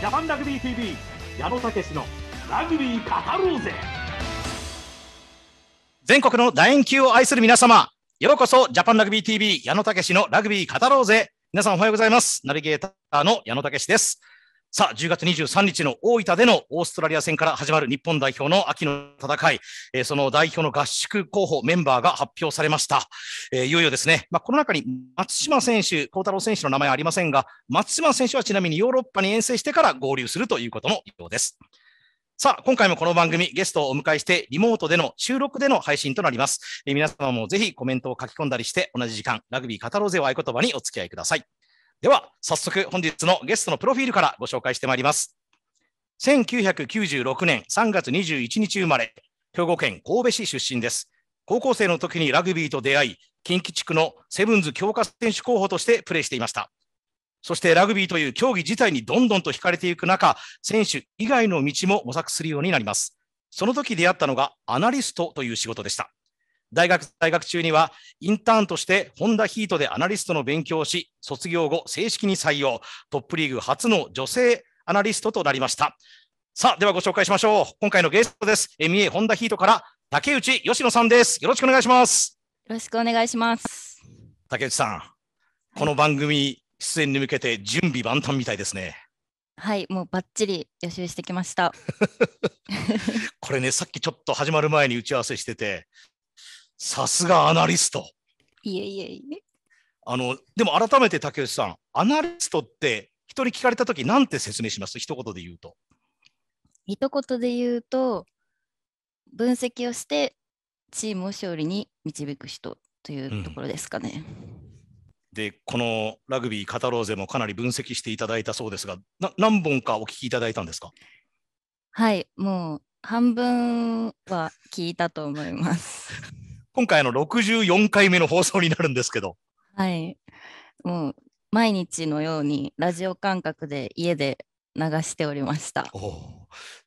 ジャパンラグビー TV 矢野武のラグビー語ろうぜ全国の楕円球を愛する皆様ようこそジャパンラグビー TV 矢野武のラグビー語ろうぜ皆さんおはようございますナビゲーターの矢野武ですさあ、10月23日の大分でのオーストラリア戦から始まる日本代表の秋の戦い、えー、その代表の合宿候補メンバーが発表されました。えー、いよいよですね、まあ、この中に松島選手、幸太郎選手の名前はありませんが、松島選手はちなみにヨーロッパに遠征してから合流するということのようです。さあ、今回もこの番組、ゲストをお迎えして、リモートでの、収録での配信となります。え皆様もぜひコメントを書き込んだりして、同じ時間、ラグビー語ろうぜを合言葉にお付き合いください。では、早速本日のゲストのプロフィールからご紹介してまいります。1996年3月21日生まれ、兵庫県神戸市出身です。高校生の時にラグビーと出会い、近畿地区のセブンズ強化選手候補としてプレーしていました。そしてラグビーという競技自体にどんどんと惹かれていく中、選手以外の道も模索するようになります。その時出会ったのがアナリストという仕事でした。大学在学中にはインターンとしてホンダヒートでアナリストの勉強をし卒業後正式に採用トップリーグ初の女性アナリストとなりましたさあではご紹介しましょう今回のゲストです MA ホンダヒートから竹内吉野さんですよろしくお願いしますよろしくお願いします竹内さん、この番組出演に向けて準備万端みたいですねはい、もうバッチリ予習してきました。これね、さっきちょっと始まる前に打ち合わせしてて、さすがアナリスト。いえいえいえ。あのでも改めて竹内さん、アナリストって人に聞かれたとき、なんて説明します一言で言うと。一言で言うと、分析をしてチームを勝利に導く人というところですかね。うんでこのラグビー語ろうぜもかなり分析していただいたそうですが何本かお聞きいただいたんですかはいもう半分は聞いたと思います今回の64回目の放送になるんですけど。はい。もう毎日のようにラジオ感覚で家で流しておりました。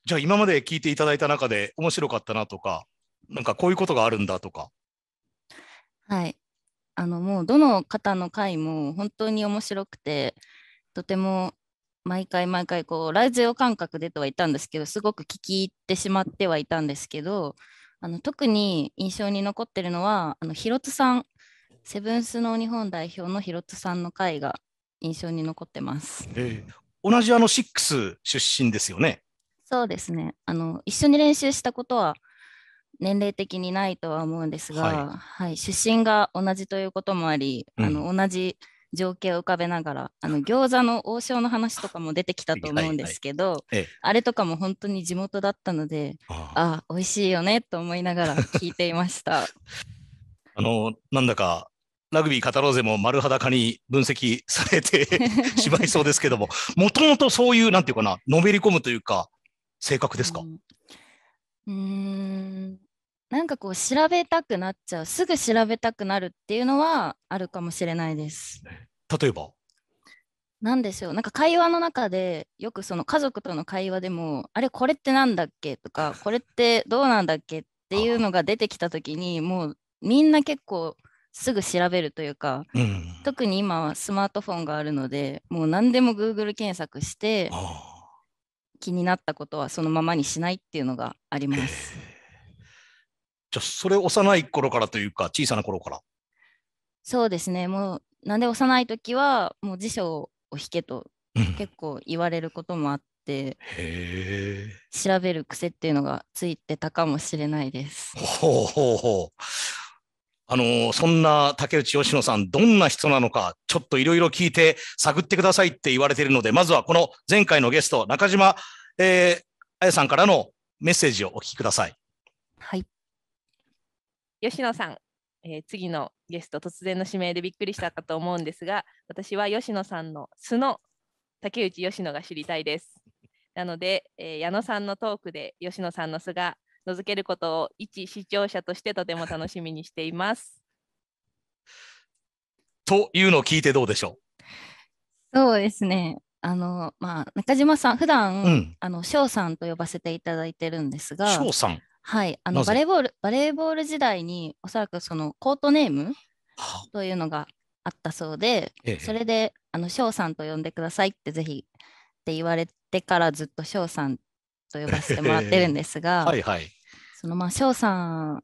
じゃあ今まで聞いていただいた中で面白かったなとか、なんかこういうことがあるんだとか。はい。あのもうどの方の回も本当に面白くて、とても毎回毎回こうラジオ感覚でとは言ったんですけどすごく聞き入ってしまってはいたんですけどあの特に印象に残ってるのはあの広津さんセブンスの日本代表の広津さんの回が印象に残ってます、えー、同じあのシックス出身ですよねそうですねあの一緒に練習したことは年齢的にないとは思うんですが、はい、はい、出身が同じということもあり、うん、あの同じ情景を浮かべながらあの餃子の王将の話とかも出てきたと思うんですけど、はいはいえあれとかも本当に地元だったのでああ美味しいよねと思いながら 聞いていました。あのなんだかラグビー語ろうぜも丸裸に分析されて しまいそうですけども、もともとそういう、なんていうかな、のめり込むというか、性格ですかうんなんかこう調べたくなっちゃうすぐ調べたくなるっていうのはあるかもしれないです。例えば何でしょうなんか会話の中でよくその家族との会話でもあれこれって何だっけとか これってどうなんだっけっていうのが出てきた時にもうみんな結構すぐ調べるというか、うん、特に今はスマートフォンがあるのでもう何でも Google 検索して気になったことはそのままにしないっていうのがあります。じゃあ、それ幼い頃からというか、小さな頃から。そうですね、もう、なんで幼い時は、もう辞書を引けと結構言われることもあって、へ調べる癖っていうのがついてたかもしれないです。ほうほうほう。あのー、そんな竹内義野さん、どんな人なのか、ちょっといろいろ聞いて探ってくださいって言われているので、まずはこの前回のゲスト、中島、えー、あやさんからのメッセージをお聞きください。はい。吉野さん、えー、次のゲスト、突然の指名でびっくりしたかと思うんですが、私は吉野さんの素の竹内吉野が知りたいです。なので、えー、矢野さんのトークで吉野さんの素が覗けることを一視聴者としてとても楽しみにしています。というのを聞いてどうでしょうそうですね。あのまあ、中島さん、普段、うん、あの翔さんと呼ばせていただいてるんですが、翔さん、はい、あのバレーボールバレーボール時代におそらくそのコートネームというのがあったそうで、ええ、それで翔さんと呼んでくださいってぜひって言われてからずっと翔さんと呼ばせてもらってるんですが はい、はい、そのまあ翔さん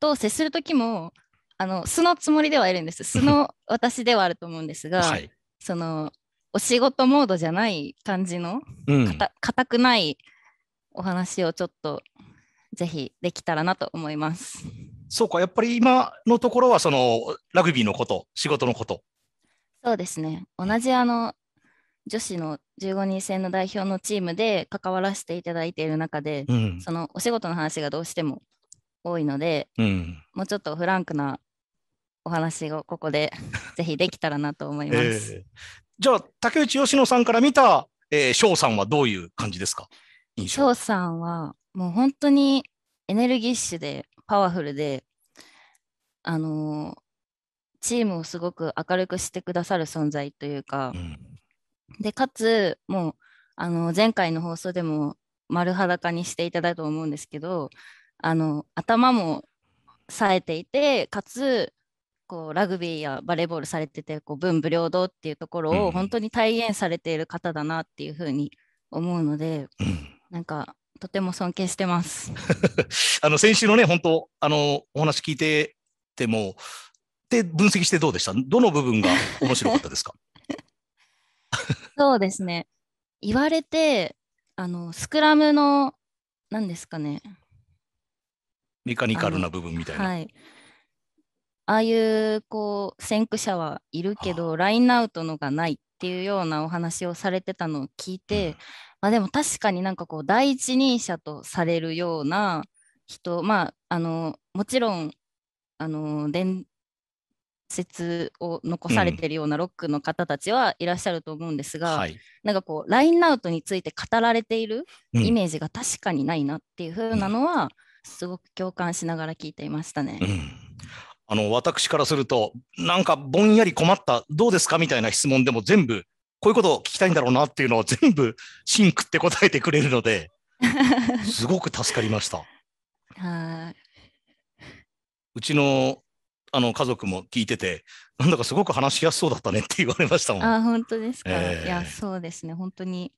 と接する時もあの素のつもりではいるんです素の 私ではあると思うんですが、はい、そのお仕事モードじゃない感じの、うん、固くないお話をちょっとぜひできたらなと思います。そうか、やっぱり今のところはそのラグビーのこと、仕事のこと。そうですね。同じあの女子の15人制の代表のチームで関わらせていただいている中で、うん、そのお仕事の話がどうしても多いので、うん、もうちょっとフランクなお話をここで ぜひできたらなと思います。えー、じゃあ竹内佳乃さんから見た翔、えー、さんはどういう感じですか翔さんはもう本当にエネルギッシュでパワフルで、あのチームをすごく明るくしてくださる存在というか、うん、でかつもうあの前回の放送でも丸裸にしていただいたと思うんですけどあの頭も冴えていてかつこうラグビーやバレーボールされててこう文武両道っていうところを本当に体現されている方だなっていうふうに思うので、うん、なんかとても尊敬してます。あの先週のね、本当、あのお話聞いてても、で分析してどうでしたどの部分が面白かったですか そうですね。言われて、あのスクラムの、何ですかね。メカニカルな部分みたいな。はい、ああいうこう先駆者はいるけど、ラインアウトのがないっていうようなお話をされてたのを聞いて、まあ、でも確かになんかこう第一人者とされるような人まああのもちろんあの伝説を残されてるようなロックの方たちはいらっしゃると思うんですが、うんはい、なんかこうラインアウトについて語られているイメージが確かにないなっていうふうなのは、うん、すごく共感しながら聞いていましたね。うんあの私からすると、なんかぼんやり困った、どうですかみたいな質問でも全部こういうことを聞きたいんだろうなっていうのを全部シンクって答えてくれるので、すごく助かりました。はいうちのあの家族も聞いてて、なんだかすごく話しやすそうだったねって言われましたもん。あ本当ですか、えー、いや、そうですね、本当に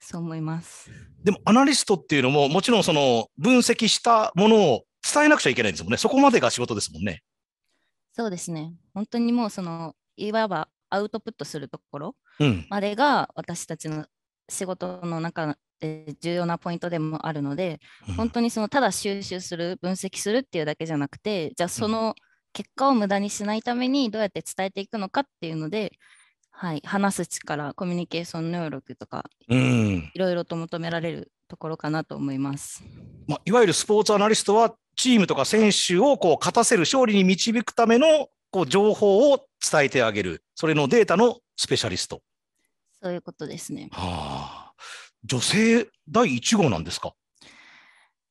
そう思います。でも、アナリストっていうのも、もちろんその分析したものを伝えなくちゃいけないんですもんね、そこまでが仕事ですもんね。そうですね、本当にもうその、いわばアウトプットするところまでが私たちの仕事の中で重要なポイントでもあるので、本当にそのただ収集する分析するっていうだけじゃなくてじゃあその結果を無駄にしないためにどうやって伝えていくのかっていうので、はい、話す力コミュニケーション能力とか、うん、いろいろと求められるところかなと思います。まあ、いわゆるスポーツアナリストはチームとか選手をこう勝たせる勝利に導くためのこう情報を伝えてあげるそれのデータのスペシャリストそういうことですね。はあ、女性第1号なんですか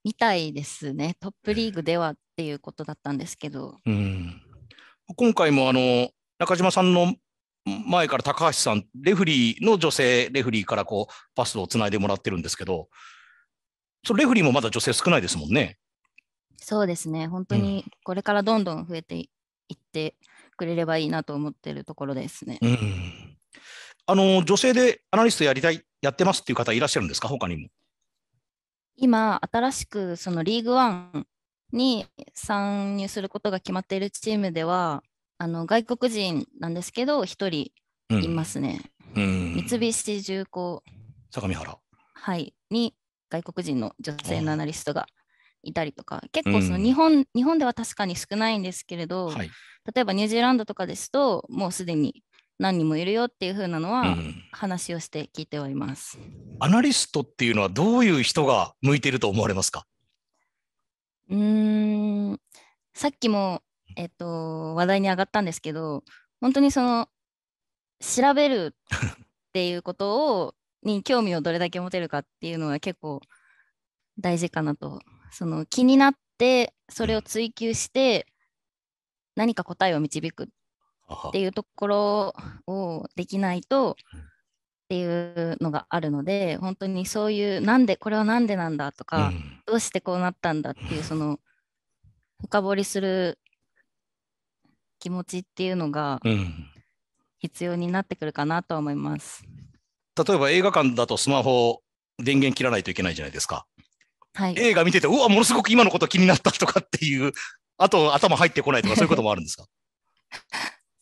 みたいですね、トップリーグではっていうことだったんですけど。うん、今回もあの中島さんの前から高橋さん、レフリーの女性レフリーからこうパスをつないでもらってるんですけど、そレフリーもまだ女性少ないですもんね。そうですね、本当にこれからどんどん増えていってくれればいいなと思ってるところですね。うん、あの女性でアナリストやりたい、やってますっていう方いらっしゃるんですか、他にも。今、新しくそのリーグワンに参入することが決まっているチームでは、あの外国人なんですけど、1人いますね。うんうん、三菱重工相模原、はい、に外国人の女性のアナリストがいたりとか、結構その日本、うん、日本では確かに少ないんですけれど、はい、例えばニュージーランドとかですと、もうすでに何人もいるよっていううなのは話をして聞いてはいます、うん、アナリストっていうのはどういう人が向いてると思われますかうんさっきも、えっと、話題に上がったんですけど本当にその調べるっていうことをに興味をどれだけ持てるかっていうのは結構大事かなとその気になってそれを追求して何か答えを導くっっていうところをできないとっていうのがあるので本当にそういうなんでこれは何でなんだとか、うん、どうしてこうなったんだっていうその深掘りする気持ちっていうのが必要になってくるかなとは思います。うん、例えば映画館だとスマホ電源切らないといけないじゃないですか。はい、映画見てて、うわ、ものすごく今のこと気になったとかっていう、あと頭入ってこないとか、そういうこともあるんですか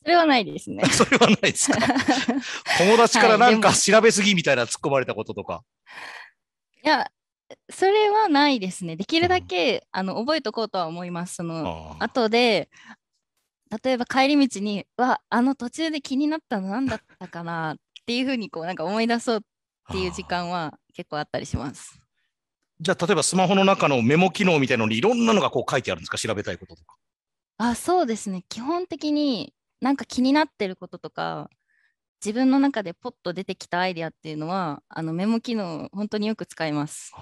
れはないですね。それはないですか。友達からなんか調べすぎみたいな突っ込まれたこととか。はい、いや、それはないですね。できるだけ、うん、あの覚えとこうとは思います。その後で、例えば帰り道に、わ、あの途中で気になったの何だったかなっていうふうにこうなんか思い出そうっていう時間は結構あったりします。じゃあ例えばスマホの中のメモ機能みたいのにいろんなのがこう書いてあるんですか調べたいこととか。あそうですね基本的になんか気になってることとか自分の中でポッと出てきたアイディアっていうのはあのメモ機能本当によく使います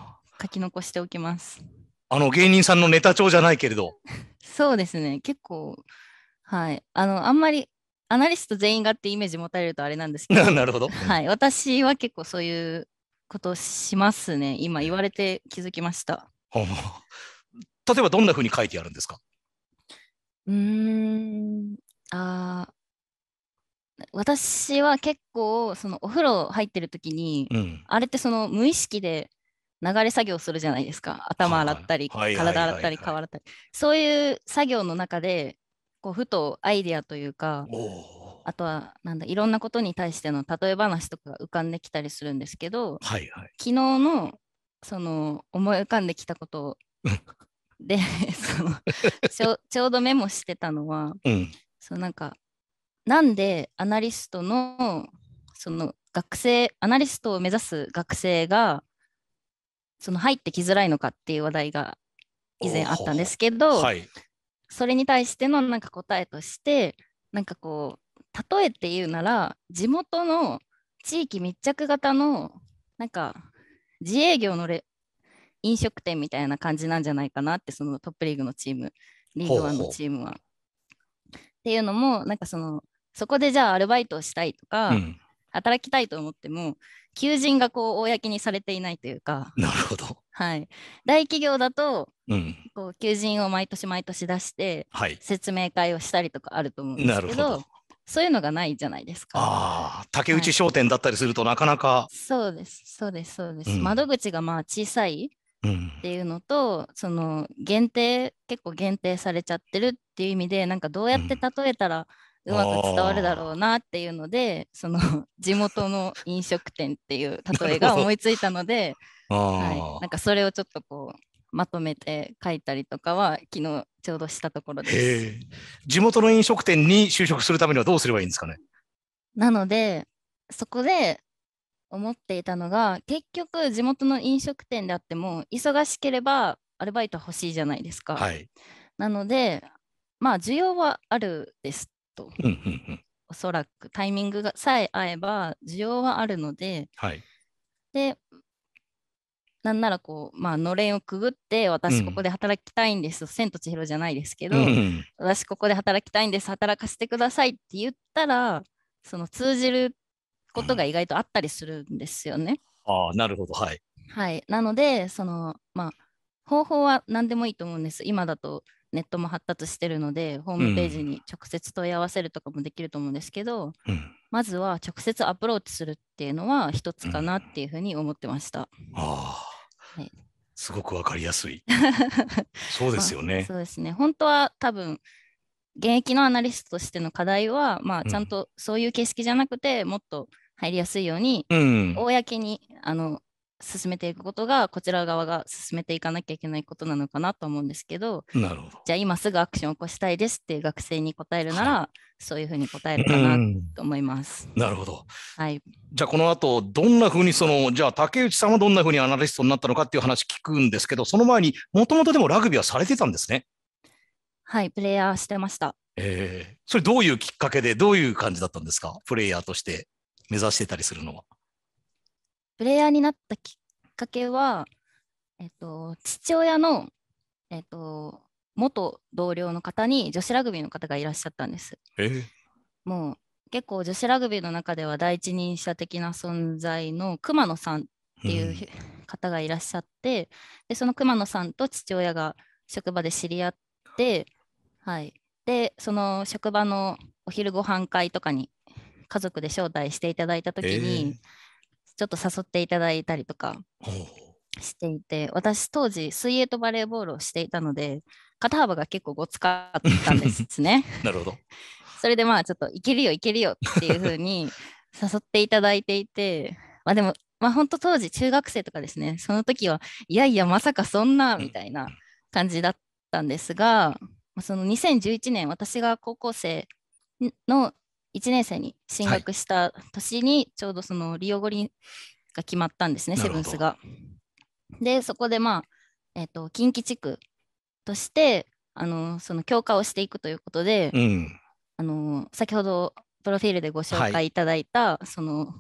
書き残しておきますあの芸人さんのネタ帳じゃないけれど そうですね結構はいあのあんまりアナリスト全員がってイメージ持たれるとあれなんですけど なるほど、はい、私は結構そういうことしますね今言われて気づきました例えばどんなふうに書いてあるんですかうんあ私は結構そのお風呂入ってる時に、うん、あれってその無意識で流れ作業するじゃないですか頭洗ったり、体洗ったり顔洗ったり、そういう作業の中でこうふとアイデアというかあとはなんだいろんなことに対しての例え話とかが浮かんできたりするんですけど、はいはい、昨日のその思い浮かんできたことで そのちょうどメモしてたのは、うん、そのなんかなんでアナリストのその学生アナリストを目指す学生がその入ってきづらいのかっていう話題が以前あったんですけど、はい、それに対してのなんか答えとしてなんかこう例えて言うなら地元の地域密着型のなんか自営業のレ飲食店みたいな感じなんじゃないかなってそのトップリーグのチームリーグワンのチームはっていうのもなんかそのそこでじゃあアルバイトをしたいとか、うん、働きたいと思っても求人がこう公にされていないというかなるほど、はい、大企業だと、うん、こう求人を毎年毎年出して、はい、説明会をしたりとかあると思うんですけどそういうのがないじゃないですか。ああ、竹内商店だったりすると、はい、なかなか。そうです、そうです、そうです。うん、窓口がまあ小さいっていうのと、うん、その限定、結構限定されちゃってるっっていう意味でなんかどうやって例えたらうまく伝わるだろうなっていうので、その 地元の飲食店っていう例えが思いついたので、はい、なんかそれをちょっとこうまとめて書いたりとかは昨日ちょうどしたところです。地元の飲食店に就職するためにはどうすればいいんですかねなのでそこで思っていたのが結局地元の飲食店であっても忙しければアルバイト欲しいじゃないですか。はい、なのでまあ需要はあるですと、おそらくタイミングがさえ合えば需要はあるので、はい、でなんならこう、まあのれんをくぐって私ここで働きたいんです、うん、千と千尋じゃないですけど、うん、私ここで働きたいんです働かせてくださいって言ったらその通じることが意外とあったりするんですよね。うん、ああなるほどはい。はい、なのでそのまあ方法は何でもいいと思うんです。今だとネットも発達してるので、ホームページに直接問い合わせるとかもできると思うんですけど、うん、まずは直接アプローチするっていうのは一つかなっていうふうに思ってました。うん、ああ、はい、すごくわかりやすい。そうですよね、まあ、そうですね。本当は多分現役のアナリストとしての課題は、まあ、ちゃんとそういう形式じゃなくて、うん、もっと入りやすいように、公にあの進めていくことがこちら側が進めていかなきゃいけないことなのかなと思うんですけどなるほどじゃあ今すぐアクションを起こしたいですって学生に答えるなら、はい、そういうふうに答えるかなと思います。なるほど、はい、じゃあこの後どんなふうにそのじゃあ竹内さんはどんなふうにアナリストになったのかっていう話聞くんですけどその前にもともとでもラグビーはされてたんですね。はいプレイヤーしてました。えー、それどういうきっかけでどういう感じだったんですかプレイヤーとして目指してたりするのは。プレイヤーになったきっかけは、えっと、父親の、えっと、元同僚の方に女子ラグビーの方がいらっしゃったんです。もう結構女子ラグビーの中では第一人者的な存在の熊野さんっていう方がいらっしゃって、でその熊野さんと父親が職場で知り合って、はい、でその職場のお昼ご飯会とかに家族で招待していただいた時に、えーちょっと誘っていただいたりとかしていて私当時水泳とバレーボールをしていたので肩幅が結構ごつかったんですね。なるほどそれでまあちょっといけるよいけるよっていうふうに 誘っていただいていてまあでもまあ本当当時中学生とかですねその時はいやいやまさかそんなみたいな感じだったんですが、その2011年私が高校生の1年生に進学した年に、ちょうどそのリオ五輪が決まったんですね、はい、セブンスが。で、そこでまあ、えっ、ー、と、近畿地区として、あの、その強化をしていくということで、うん、あの、先ほどプロフィールでご紹介いただいた、はい、その、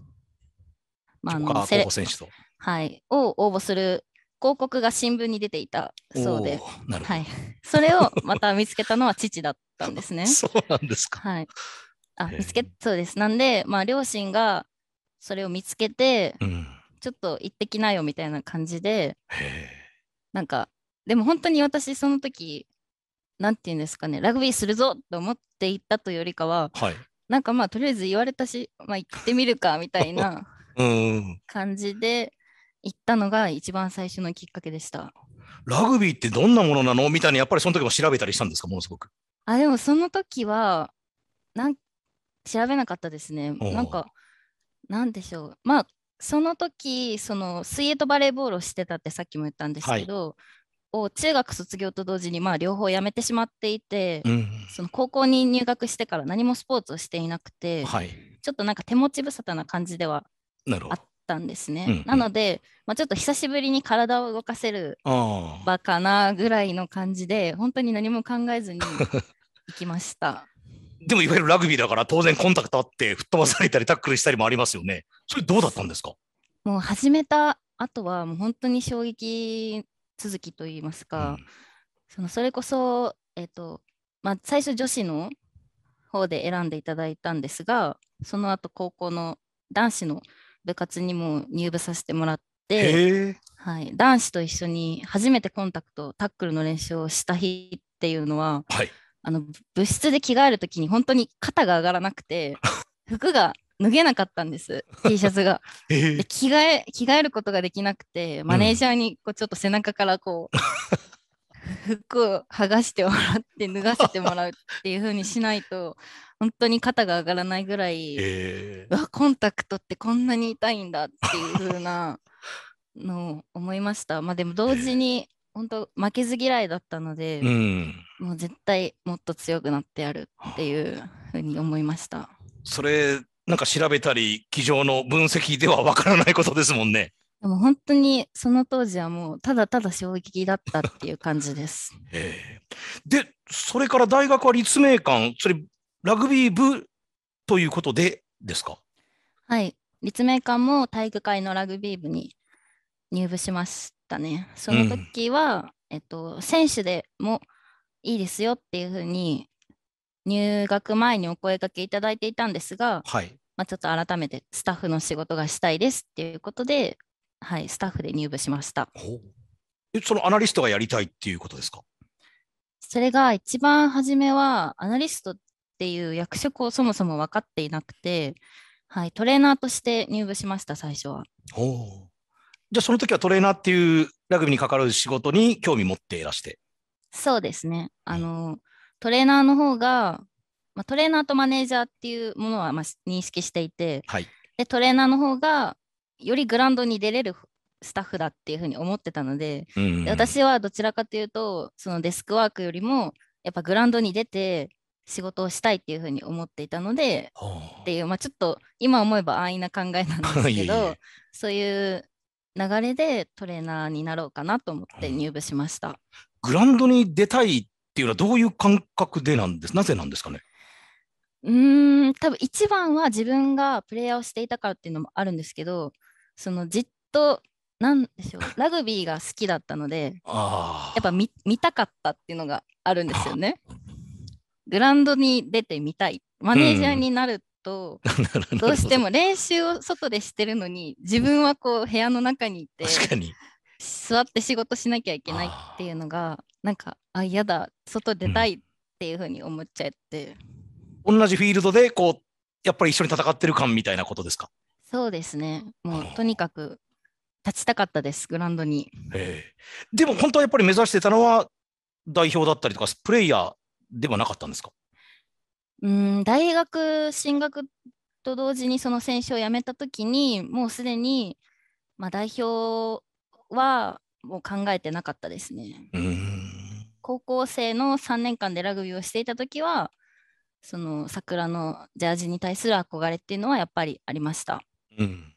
まあ、あの、セレはい、を応募する広告が新聞に出ていたそうで、はい、それをまた見つけたのは父だったんですね。そうなんですか。はい、あ見つけそうですなんで、まあ、両親がそれを見つけて、うん、ちょっと行ってきなよみたいな感じでなんかでも本当に私その時何て言うんですかねラグビーするぞと思って行ったというよりかは、はい、なんかまあとりあえず言われたし、まあ、行ってみるかみたいな 感じで行ったのが一番最初のきっかけでした。ラグビーってどんなものなのみたいにやっぱりその時も調べたりしたんですかものすごく。あでもその時はなん調べなかったですね。なんか、なんでしょう。まあ、その時、その水泳とバレーボールをしてたってさっきも言ったんですけど、はい、中学卒業と同時にまあ両方やめてしまっていて、うん、その高校に入学してから何もスポーツをしていなくて、はい、ちょっとなんか手持ち無沙汰な感じではあったんですね。うんうん、なので、まあ、ちょっと久しぶりに体を動かせる場かなぐらいの感じで本当に何も考えずに行きました。でもいわゆるラグビーだから当然コンタクトあって吹っ飛ばされたりタックルしたりもありますよね。それどうだったんですかもう始めた後はもう本当に衝撃続きといいますか、うん、そのそれこそ、えーとまあ、最初女子の方で選んでいただいたんですがその後高校の男子の部活にも入部させてもらって、はい、男子と一緒に初めてコンタクトタックルの練習をした日っていうのは、はい、あの部室で着替える時に本当に肩が上がらなくて 服が脱げなかったんです T シャツが、で着替え着替えることができなくてマネージャーにこうちょっと背中からこう、うん、服を剥がしてもらって脱がせてもらうっていう風にしないと本当に肩が上がらないぐらい、えー、わコンタクトってこんなに痛いんだっていう風なのを思いましたまあでも同時に本当負けず嫌いだったので、うん、もう絶対もっと強くなってやるっていうふうに思いました。それなんか調べたり机上の分析ではわからないことですもんね。でも本当にその当時はもうただただ衝撃だったっていう感じです。でそれから大学は立命館それラグビー部ということでですかはい立命館も体育会のラグビー部に入部しましったね。その時は、うん、えっと、選手でもいいですよっていうふうに入学前にお声掛けいただいていたんですが、はい、まあ、ちょっと改めてスタッフの仕事がしたいですっていうことで、はい、スタッフで入部しました。そのアナリストがやりたいっていうことですかそれが一番初めはアナリストっていう役職をそもそも分かっていなくて、はい、トレーナーとして入部しました最初は。じゃあその時はトレーナーっていうラグビーに関わる仕事に興味持っていらして。そうですね。あの、うん、トレーナーの方が、まあ、トレーナーとマネージャーっていうものはまあ認識していて、はい、でトレーナーの方がよりグラウンドに出れるスタッフだっていうふうに思ってたのでうんうん、で私はどちらかというとそのデスクワークよりもやっぱグラウンドに出て仕事をしたいっていうふうに思っていたのでっていう、まあ、ちょっと今思えば安易な考えなんですけど そういう流れでトレーナーになろうかなと思って入部しました。グランドに出たいっていうのはどういう感覚でなんですなぜなんですかねうん多分一番は自分がプレイヤーをしていたからっていうのもあるんですけどそのじっとなんでしょう ラグビーが好きだったのであやっぱ見たかったっていうのがあるんですよね。グランドに出てみたいマネージャーになるっと どうしても練習を外でしてるのに自分はこう部屋の中にいて座って仕事しなきゃいけないっていうのがなんかあ嫌だ外出たいっていうふうに思っちゃって、うん、同じフィールドでこうやっぱり一緒に戦ってる感みたいなことですかそうですねもうとにかく立ちたかったですグラウンドに、えでも本当はやっぱり目指してたのは代表だったりとかプレイヤーではなかったんですかうん大学進学と同時にその選手を辞めた時にもうすでに、まあ、代表はもう考えてなかったですね。高校生の3年間でラグビーをしていた時はその桜のジャージに対する憧れっていうのはやっぱりありました。うん、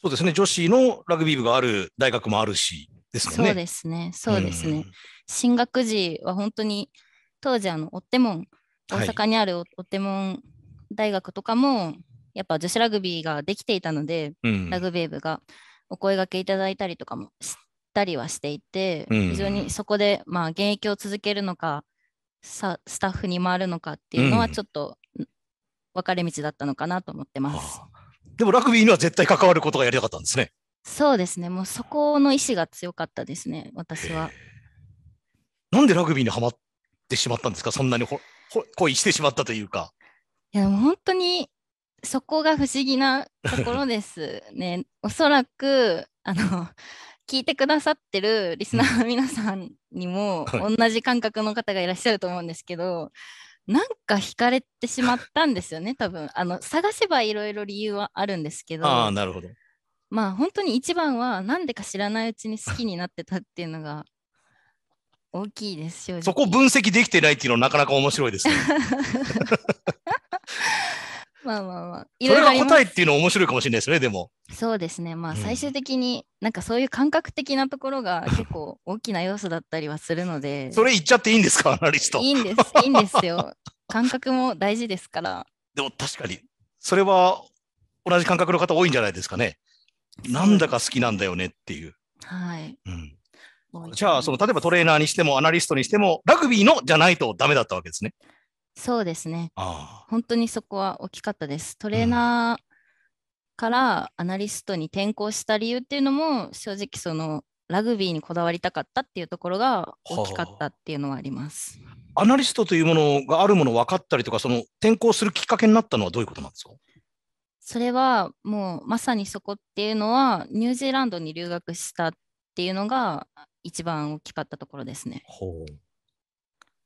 そうですね女子のラグビー部がある大学もあるしですね。そうですねそうですね。進学時は本当に当時あの追っても大阪にあるお手門大学とかも、やっぱ女子ラグビーができていたので、うん、ラグビー部がお声がけいただいたりとかもしたりはしていて、うん、非常にそこで、まあ、現役を続けるのかさスタッフに回るのかっていうのはちょっと分かれ道だったのかなと思ってます、うん、でもラグビーには絶対関わることがやりたかったんですねそうですねもうそこの意志が強かったですね私はなんでラグビーにはまってしまったんですかそんなにほ恋してしまったというか。いや、本当にそこが不思議なところですね。おそらく、あの、聞いてくださってるリスナーの皆さんにも同じ感覚の方がいらっしゃると思うんですけど、なんか惹かれてしまったんですよね、多分。あの、探せばいろいろ理由はあるんですけど。ああ、なるほど。まあ本当に一番は何でか知らないうちに好きになってたっていうのが大きいですよ。そこ分析できてないっていうのはなかなか面白いです、ね。まあまあまあ。いろいろそれが答えっていうの面白いかもしれないですね、でも。そうですね。まあ最終的に、うん、なんかそういう感覚的なところが 結構大きな要素だったりはするので。それ言っちゃっていいんですか、アナリスト。いいんです、いいんですよ。感覚も大事ですから。でも確かに、それは同じ感覚の方多いんじゃないですかね。なんだか好きなんだよねっていう。はい。うんじゃあ、その、例えばトレーナーにしても、アナリストにしても、ラグビーのじゃないとダメだったわけですね。そうですね。本当にそこは大きかったです。トレーナーからアナリストに転向した理由っていうのも、正直その、ラグビーにこだわりたかったっていうところが大きかったっていうのはあります。はあ、アナリストというものがあるもの分かったりとか、その転校するきっかけになったのはどういうことなんですかそれはもうまさにそこっていうのはニュージーランドに留学したっていうのが一番大きかったところですね。ほう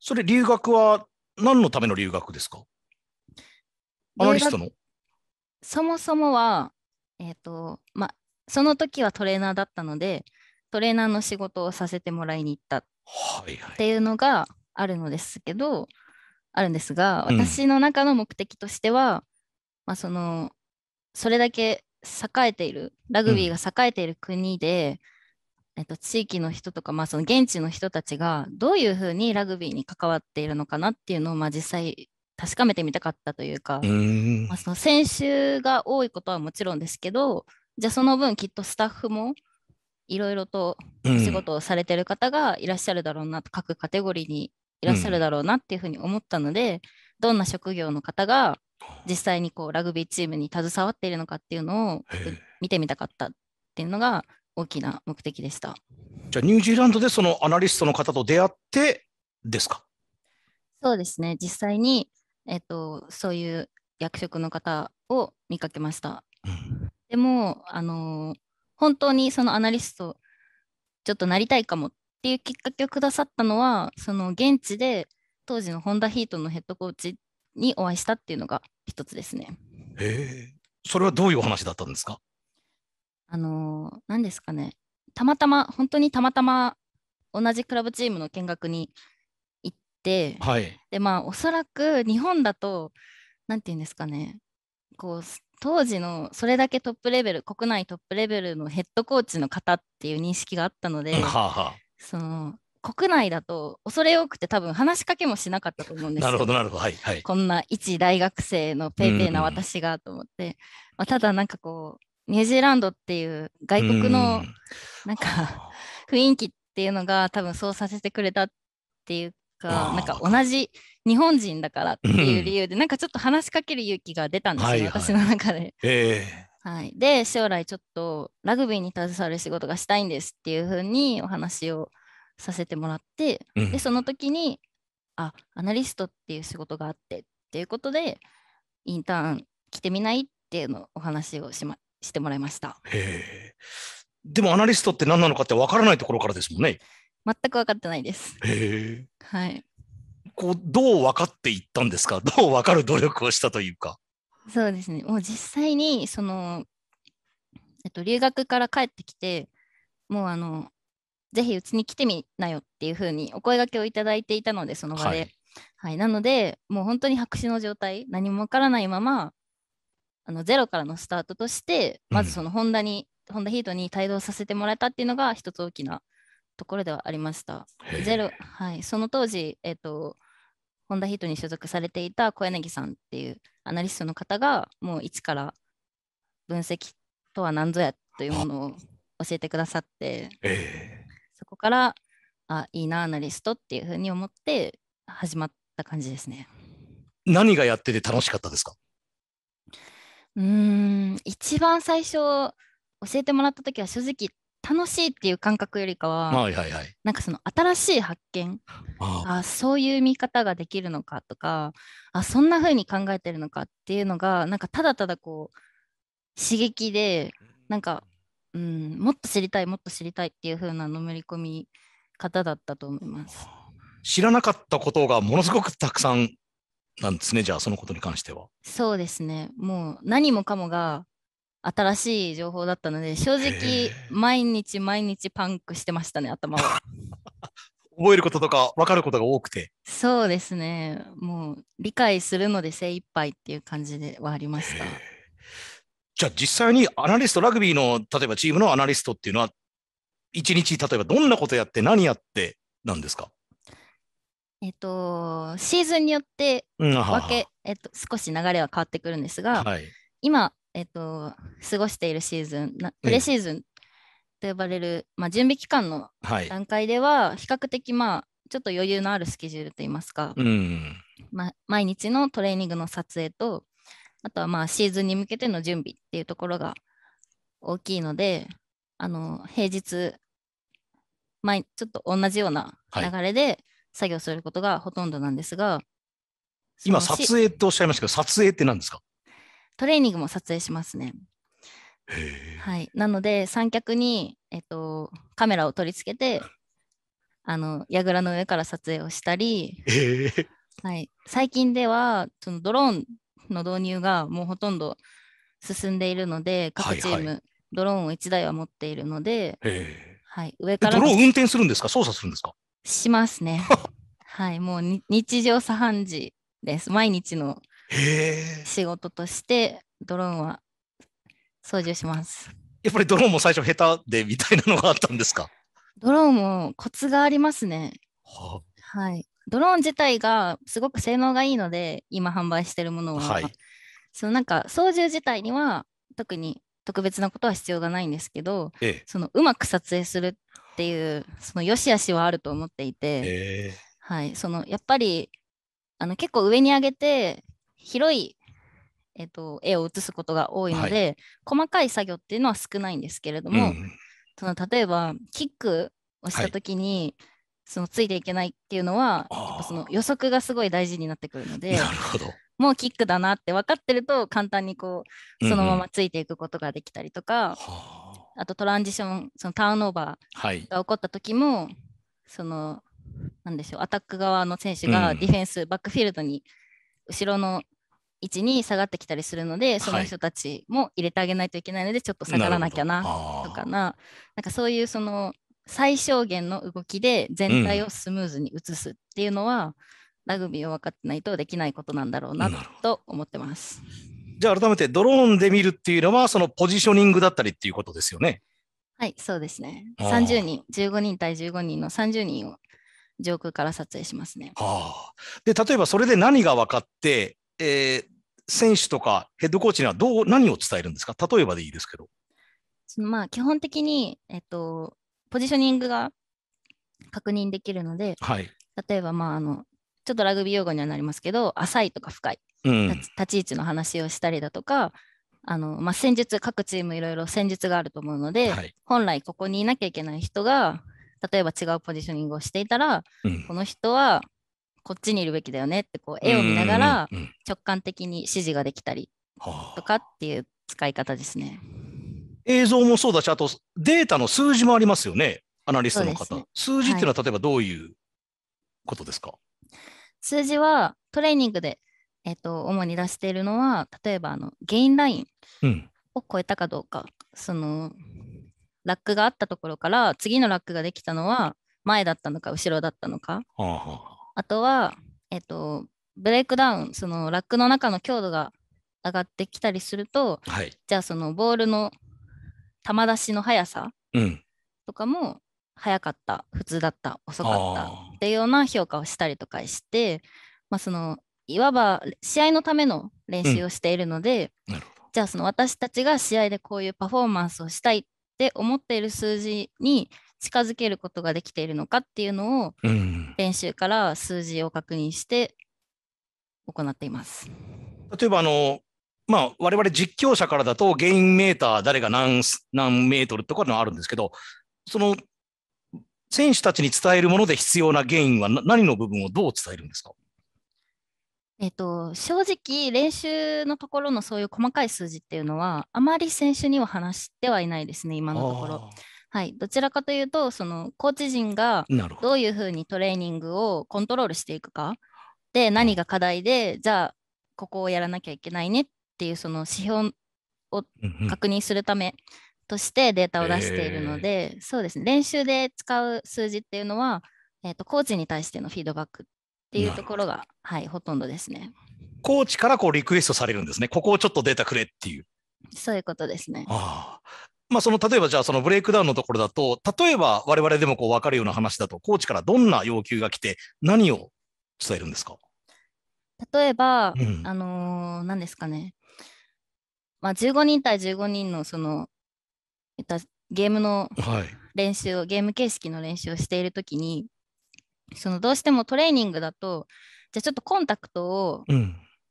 それ留学は何のための留学ですかアナリストのそもそもは、えーとま、その時はトレーナーだったのでトレーナーの仕事をさせてもらいに行ったっていうのがあるのですけど、はいはい、あるんですが私の中の目的としては、うん、まあ、そのそれだけ栄えているラグビーが栄えている国で、えっと、地域の人とか、まあ、その現地の人たちがどういうふうにラグビーに関わっているのかなっていうのを、まあ、実際確かめてみたかったというか、まあ、その選手が多いことはもちろんですけどじゃあその分きっとスタッフもいろいろとお仕事をされてる方がいらっしゃるだろうなと、うん、各カテゴリーにいらっしゃるだろうなっていうふうに思ったので、うん、どんな職業の方が実際にこうラグビーチームに携わっているのかっていうのを見てみたかったっていうのが大きな目的でした。じゃあニュージーランドでそのアナリストの方と出会ってですかそうですね実際に、えっと、とそういう役職の方を見かけました。うん、でもあの本当にそのアナリストちょっとなりたいかもっていうきっかけをくださったのはその現地で当時のホンダヒートのヘッドコーチにお会いしたっていうのが一つですね。へえそれはどういうお話だったんですかあの何ですかねたまたま本当にたまたま同じクラブチームの見学に行って、はい、でまあおそらく日本だと何て言うんですかねこう当時のそれだけトップレベル国内トップレベルのヘッドコーチの方っていう認識があったので、はあはあ、その国内だと恐れ多くて多分話しかけもしなかったと思うんですなどど、はいはい、こんな一大学生のペイペイな私がと思って、うんうん、まあ、ただなんかこうニュージーランドっていう外国のなんか雰囲気っていうのが多分そうさせてくれたっていうか、なんか同じ日本人だからっていう理由で、なんかちょっと話しかける勇気が出たんですよ、はいはい、私の中で。えー、はい、で将来ちょっとラグビーに携わる仕事がしたいんですっていうふうにお話をさせてもらって、うん、でその時にあアナリストっていう仕事があってっていうことでインターン来てみないっていうのお話をしましてもらいました。へでもアナリストって何なのかってわからないところからですもんね。全く分かってないです。へはい、こうどう分かっていったんですか どう分かる努力をしたというか。そうですねもう実際にその、えっと、留学から帰ってきてもうあのぜひうちに来てみなよっていうふうにお声がけをいただいていたのでその場で。はい、はい、なのでもう本当に白紙の状態何も分からないままあのゼロからのスタートとしてまずそのホンダに、うん、ホンダヒートに帯同させてもらえたっていうのが一つ大きなところではありました。ゼロはい、その当時、えーと、ホンダヒートに所属されていた小柳さんっていうアナリストの方がもう一から分析とは何ぞやというものを教えてくださって、そこからあいいなアナリストっていうふうに思って始まった感じですね。何がやってて楽しかったですかうん、一番最初教えてもらった時は正直楽しいっていう感覚よりかは、はいはいはい、なんかその新しい発見あそういう見方ができるのかとかあそんな風に考えてるのかっていうのがなんかただただこう刺激でなんか、うん、もっと知りたいもっと知りたいっていう風なのめり込み方だったと思います。知らなかったことがものすごくたくさんなんですね、じゃあそのことに関しては。そうですね、もう何もかもが新しい情報だったので、正直、毎日毎日パンクしてましたね、頭は。覚えることとか分かることが多くて。そうですね、もう理解するので精一杯っていう感じではありました。じゃあ実際にアナリスト、ラグビーの例えばチームのアナリストっていうのは、一日例えばどんなことやって何やってなんですかえっと、シーズンによって分け、えっと、少し流れは変わってくるんですが、はい、今、えっと、過ごしているシーズンプレシーズンと呼ばれる、まあ、準備期間の段階では比較的、まあ、ちょっと余裕のあるスケジュールといいますか、うんまあ、毎日のトレーニングの撮影とあとはまあシーズンに向けての準備っていうところが大きいのであの平日前ちょっと同じような流れで、はい作業することがほとんどなんですが、今、撮影っておっしゃいましたけど、撮影って何ですかトレーニングも撮影しますね。はい、なので、三脚に、えっと、カメラを取り付けて、あの櫓の上から撮影をしたり、はい、最近ではそのドローンの導入がもうほとんど進んでいるので、各チーム、はいはい、ドローンを1台は持っているので、はい、上から。ドローン運転するんですか操作するんですかしますね。はい、もう日常茶飯事です。毎日の仕事としてドローンは操縦します。やっぱりドローンも最初下手でみたいなのがあったんですかドローンもコツがありますね。ははい。ドローン自体がすごく性能がいいので、今販売しているものは。はい、そのなんか操縦自体には特に特別なことは必要がないんですけど、ええ、そのうまく撮影するっていうその良し悪しはあると思っていて、えー、はい、そのやっぱりあの結構上に上げて広い、えーと、絵を写すことが多いので、はい、細かい作業っていうのは少ないんですけれども、うん、その例えばキックをした時に、はい、そのついていけないっていうのはその予測がすごい大事になってくるので。なるほどもうキックだなって分かってると簡単にこうそのままついていくことができたりとか、うん、あとトランジションそのターンオーバーが起こった時も、はい、そのなんでしょうアタック側の選手がディフェンス、バックフィールドに後ろの位置に下がってきたりするのでその人たちも入れてあげないといけないので、ちょっと下がらなきゃなとかななんかそういうその最小限の動きで全体をスムーズに移すっていうのは、ラグビーを分かってないとできないことなんだろうなと思ってます。じゃあ改めてドローンで見るっていうのはそのポジショニングだったりっていうことですよね。はい、そうですね。30人、15人対15人の30人を上空から撮影しますね。はあ、で例えばそれで何が分かって、えー、選手とかヘッドコーチにはどう何を伝えるんですか例えばでいいですけど。まあ、基本的に、えっと、ポジショニングが確認できるので、はい、例えば、まあ、あのちょっとラグビー用語にはなりますけど浅いとか深い、うん、立ち位置の話をしたりだとかあの、まあ、戦術各チームいろいろ戦術があると思うので、はい、本来ここにいなきゃいけない人が例えば違うポジショニングをしていたら、うん、この人はこっちにいるべきだよねってこう絵を見ながら直感的に指示ができたりとかっていう使い方ですね。映像もそうだし、あとデータの数字もありますよね、アナリストの方。ね、数字っていうのは、例えばどういうことですか、はい数字はトレーニングで、えーと、主に出しているのは例えばあのゲインラインを超えたかどうか、うん、そのラックがあったところから次のラックができたのは前だったのか後ろだったのか、ああ、とは、えーと、ブレイクダウンそのラックの中の強度が上がってきたりすると、はい、じゃあそのボールの球出しの速さとかも、早かった普通だった遅かったっていうような評価をしたりとかして、まあ、そのいわば試合のための練習をしているので、うん、じゃあその私たちが試合でこういうパフォーマンスをしたいって思っている数字に近づけることができているのかっていうのを、練習から数字を確認して行っています。例えばあのまあ、我々実況者からだと、ゲインメーター、誰が何何メートルとかのあるんですけど、その選手たちに伝えるもので必要な原因は何の部分をどう伝えるんですかえと、と正直、練習のところのそういう細かい数字っていうのは、あまり選手には話してはいないですね、今のところ。はい、どちらかというと、そのコーチ陣がどういうふうにトレーニングをコントロールしていくか、で何が課題で、じゃあ、ここをやらなきゃいけないねっていう、その指標を確認するためとしてデータを出しているので、えー、そうですね、練習で使う数字っていうのは、えーと、コーチに対してのフィードバックっていうところが、はい、ほとんどですね。コーチからこうリクエストされるんですね、ここをちょっとデータくれっていう。そういうことですね。あまあ、その例えばじゃあそのブレイクダウンのところだと、例えば我々でもこう分かるような話だと、コーチからどんな要求が来て、何を伝えるんですか例えば、うん、あのー、何ですかね、まあ、15人対15人のそのえっと、ゲームの練習を、はい、ゲーム形式の練習をしている時にそのどうしてもトレーニングだとじゃあちょっとコンタクトを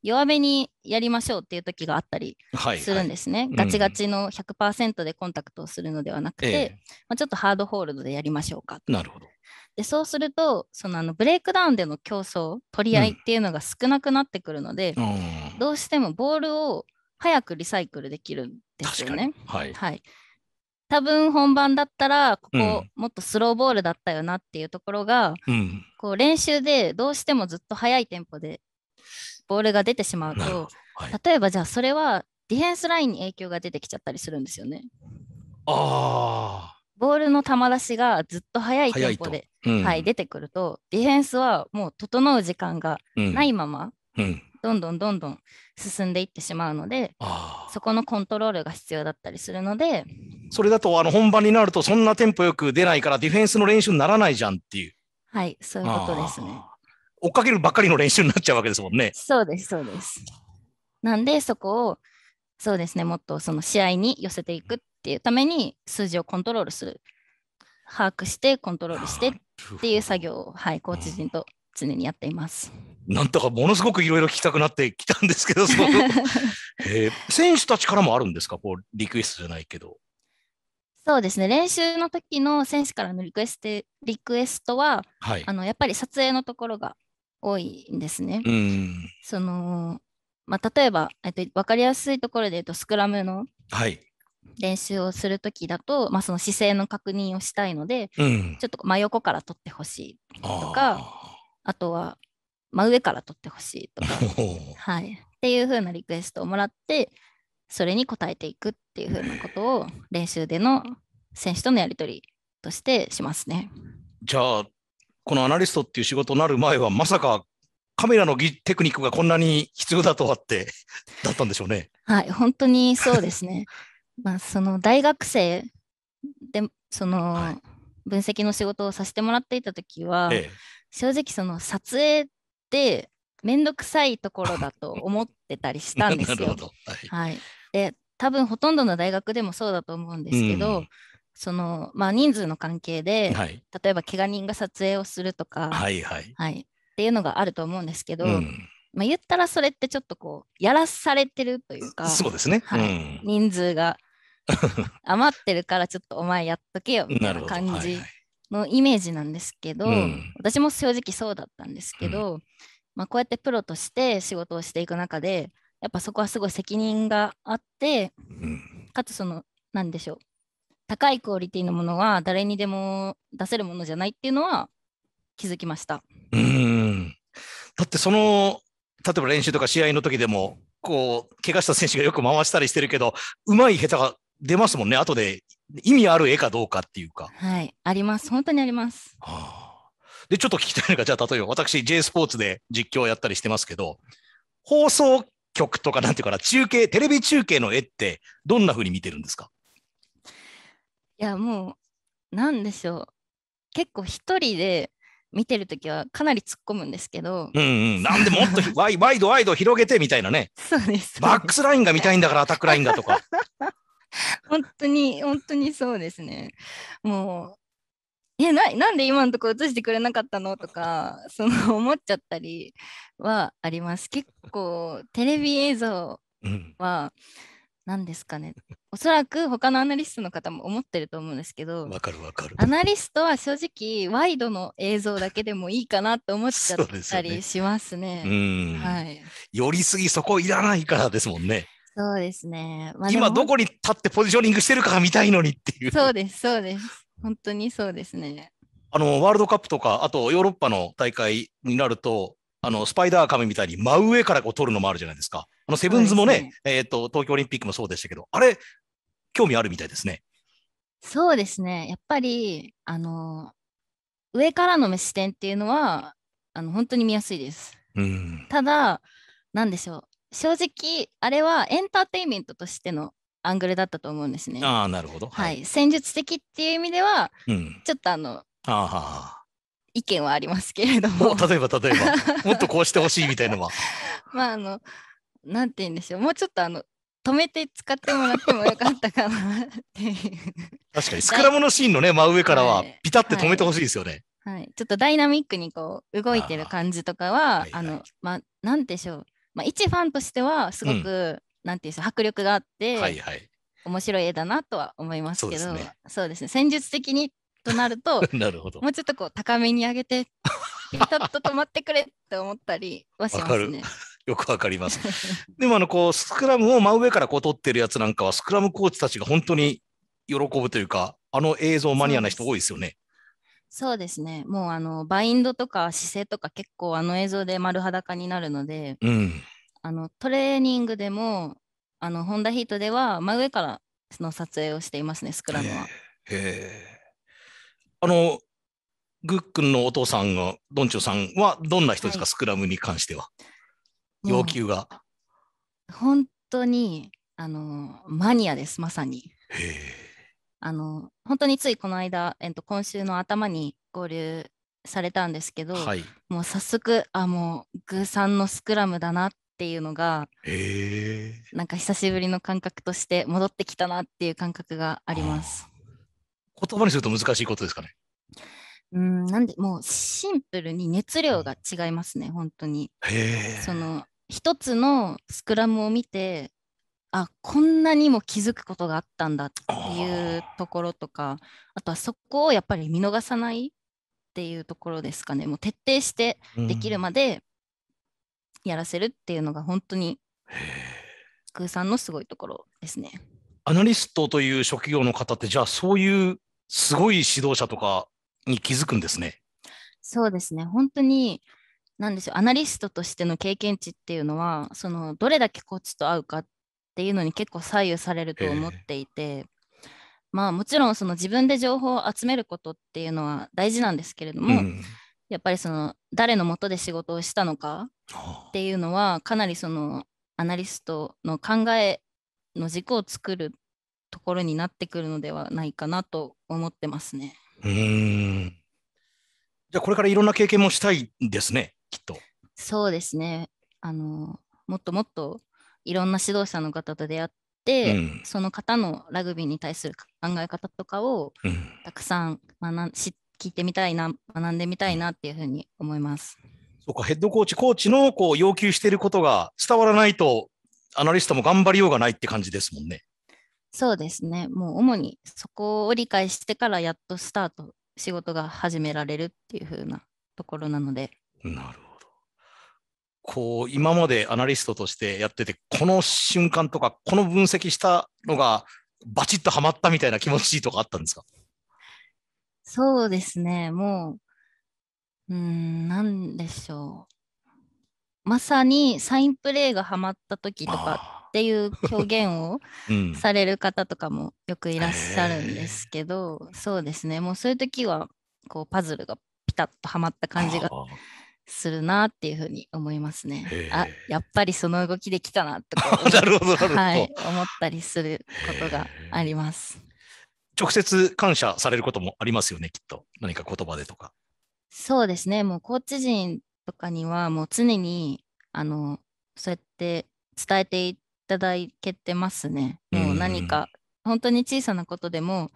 弱めにやりましょうっていう時があったりするんですね、はいはい、ガチガチの100%でコンタクトをするのではなくて、まあ、ちょっとハードホールドでやりましょうかなるほどでそうするとそのあのブレイクダウンでの競争取り合いっていうのが少なくなってくるので、うん、どうしてもボールを早くリサイクルできるんですよね。はい、はい、多分本番だったらここもっとスローボールだったよなっていうところが、うん、こう練習でどうしてもずっと速いテンポでボールが出てしまうと、はい、例えばじゃあそれはディフェンスラインに影響が出てきちゃったりするんですよね。あボールの球出しがずっと速いテンポで、うん、はい、出てくるとディフェンスはもう整う時間がないまま、うんどんどんどんどん進んでいってしまうのでそこのコントロールが必要だったりするのでそれだとあの本番になるとそんなテンポよく出ないからディフェンスの練習にならないじゃんっていうはいそういうことですね追っかけるばっかりの練習になっちゃうわけですもんねそうですそうですなんでそこをそうですねもっとその試合に寄せていくっていうために数字をコントロールする把握してコントロールしてっていう作業を、はい、コーチ陣と常にやっています。なんとかものすごくいろいろ聞きたくなってきたんですけど、その えー、選手たちからもあるんですか、こうリクエストじゃないけど。そうですね、練習の時の選手からのリクエストリクエストは、はい、あのやっぱり撮影のところが多いんですね。そのまあ、例えば、えっと、分かりやすいところで言うと、スクラムの練習をするときだと、はい、まあ、その姿勢の確認をしたいので、うん、ちょっと真横から取ってほしいとか。あとは真上から撮ってほしいとか、はい、っていう風なリクエストをもらってそれに応えていくっていう風なことを練習での選手とのやり取りとしてしますね。じゃあこのアナリストっていう仕事になる前はまさかカメラのテクニックがこんなに必要だとはって だったんでしょうね。はい本当にそうですね。まあその大学生でその、分析の仕事をさせてもらっていた時は、ええ正直その撮影って面倒くさいところだと思ってたりしたんですよ。どはい、はい、で多分ほとんどの大学でもそうだと思うんですけど、うん、そのまあ、人数の関係で、はい、例えばけが人が撮影をするとか、はいはいはい、っていうのがあると思うんですけど、うん、まあ、言ったらそれってちょっとこうやらされてるというかそうですね、うん、人数が 余ってるからちょっとお前やっとけよみたいな感じのイメージなんですけど、うん、私も正直そうだったんですけど、うん、まあ、こうやってプロとして仕事をしていく中でやっぱそこはすごい責任があって、うん、かつその何でしょう高いクオリティのものは誰にでも出せるものじゃないっていうのは気づきました。うんだってその例えば練習とか試合の時でもこう怪我した選手がよく回したりしてるけどうまい下手が出ますもんね後で意味ある絵かどうかっていうか。はい、あります。本当にあります。はあ、で、ちょっと聞きたいのが、じゃあ、例えば私、J スポーツで実況をやったりしてますけど、放送局とか、なんていうかな、中継、テレビ中継の絵って、どんなふうに見てるんですかいや、もう、なんでしょう。結構一人で見てるときはかなり突っ込むんですけど。うんうん。なんでもっと ワイワイドワイド広げてみたいなね。そうです。バックスラインが見たいんだからアタックラインがとか。本当に、本当にそうですね。もう、えななんで今のとこ映してくれなかったのとかその思っちゃったりはあります結構テレビ映像は何ですかね、うん、おそらく他のアナリストの方も思ってると思うんですけどわかるわかるアナリストは正直ワイドの映像だけでもいいかなと思っちゃったりしますね、ね、はい寄りすぎそこいらないからですもんねそうですね。まあ、今どこに立ってポジショニングしてるかが見たいのにっていう。そうです、そうです。本当にそうですね。あの、ワールドカップとか、あとヨーロッパの大会になると、あの、スパイダーカメみたいに真上からこう取るのもあるじゃないですか。あの、セブンズもね、ねえっ、ー、と、東京オリンピックもそうでしたけど、あれ、興味あるみたいですね。そうですね。やっぱり、あの、上からの目視点っていうのは、あの、本当に見やすいです。うん、ただ、なんでしょう。正直あれはエンターテインメントとしてのアングルだったと思うんですね。ああなるほど、はい、はい、戦術的っていう意味では、うん、ちょっとあのあ意見はありますけれども。例えば例えば もっとこうしてほしいみたいなのは。まああのなんて言うんでしょうもうちょっとあの止めて使ってもらってもよかったかなっていう。確かにスクラムのシーンのね真上からはピタって止めてほしいですよね。はいはいはい、ちょっとダイナミックにこう動いてる感じとかは、あはいはい、あの、まあ、なんでしょう、まあ、一ファンとしてはすごく、うん、なんていうんですか迫力があって、はいはい、面白い絵だなとは思いますけどそうですね、ね、戦術的にとなると なるほどもうちょっとこう高めに上げてピタッと止まってくれって思ったりはしますね。よくわかります。でもあのこうスクラムを真上からこう取ってるやつなんかはスクラムコーチたちが本当に喜ぶというかあの映像マニアな人多いですよね。そうですね。もうあのバインドとか姿勢とか結構あの映像で丸裸になるので、うん、あのトレーニングでもあのホンダヒートでは真上からの撮影をしていますね、スクラムは。へえ。あのグックンのお父さんがドンチョさんはどんな人ですか、はい、スクラムに関しては。要求が。本当にあのマニアです、まさに。へえ。あの本当についこの間、えっと、今週の頭に合流されたんですけど、はい、もう早速あもうグーさんのスクラムだなっていうのが、えー、なんか久しぶりの感覚として戻ってきたなっていう感覚があります。言葉にすると難しいことですかね。うんなんでもうシンプルに熱量が違いますね、本当に。その一つのスクラムを見てあこんなにも気づくことがあったんだっていうところとかあとはそこをやっぱり見逃さないっていうところですかねもう徹底してできるまでやらせるっていうのが本当に空さんのすごいところですね。アナリストという職業の方ってじゃあそういうすごい指導者とかに気づくんですね。そうですね本当に何でしょうアナリストとしての経験値っていうのはそのどれだけコーチと会うかっっていうのに結構左右されると思っていて、えー、まあもちろんその自分で情報を集めることっていうのは大事なんですけれども、うん、やっぱりその誰のもとで仕事をしたのかっていうのはかなりそのアナリストの考えの軸を作るところになってくるのではないかなと思ってますね。うんじゃあこれからいろんな経験もしたいですねきっと。そうですねあのもっともっといろんな指導者の方と出会って、うん、その方のラグビーに対する考え方とかを、たくさん学し聞いてみたいな学んでみたいなっていうふうに思います。そうかヘッドコーチコーチのこう要求していることが伝わらないとアナリストも頑張りようがないって感じですもんね。そうですねもう主にそこを理解してからやっとスタート仕事が始められるっていうふうなところなので。なるほどこう、今までアナリストとしてやってて、この瞬間とか、この分析したのが、バチッとはまったみたいな気持ちとかあったんですかそうですね、もう、うん、なんでしょう。まさにサインプレーがはまった時とかっていう表現を される方とかもよくいらっしゃるんですけど、うん、そうですね、もうそういう時は、こう、パズルがピタッとはまった感じがするなっていうふうに思いますね。あやっぱりその動きできたなとか はい、思ったりすることがあります。直接感謝されることもありますよねきっと何か言葉でとか。そうですねもうコーチ陣とかにはもう常にあのそうやって伝えていただけてますね。もう何か、本当に小さなことでも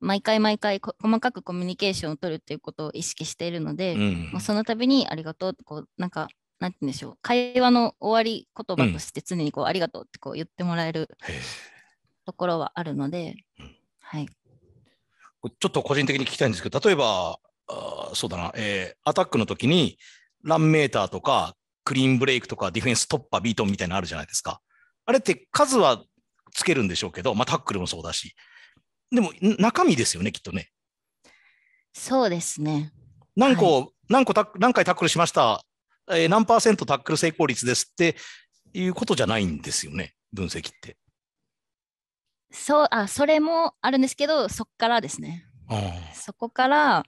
毎回毎回細かくコミュニケーションを取るっていうことを意識しているので、うん、もうその度にありがとうってこうなんかなんて言うんでしょう会話の終わり言葉として常にこう、うん、ありがとうってこう言ってもらえるところはあるので、はい、ちょっと個人的に聞きたいんですけど例えばあそうだな、えー、アタックの時にランメーターとかクリーンブレイクとかディフェンス突破ビートンみたいなのあるじゃないですかあれって数はつけるんでしょうけど、まあ、タックルもそうだしでも中身ですよね、きっとね。そうですね。何個、はい、何個タ何回タックルしました、えー、何パーセントタックル成功率ですっていうことじゃないんですよね、分析って。そうあそれもあるんですけど、そこからですね。そこから、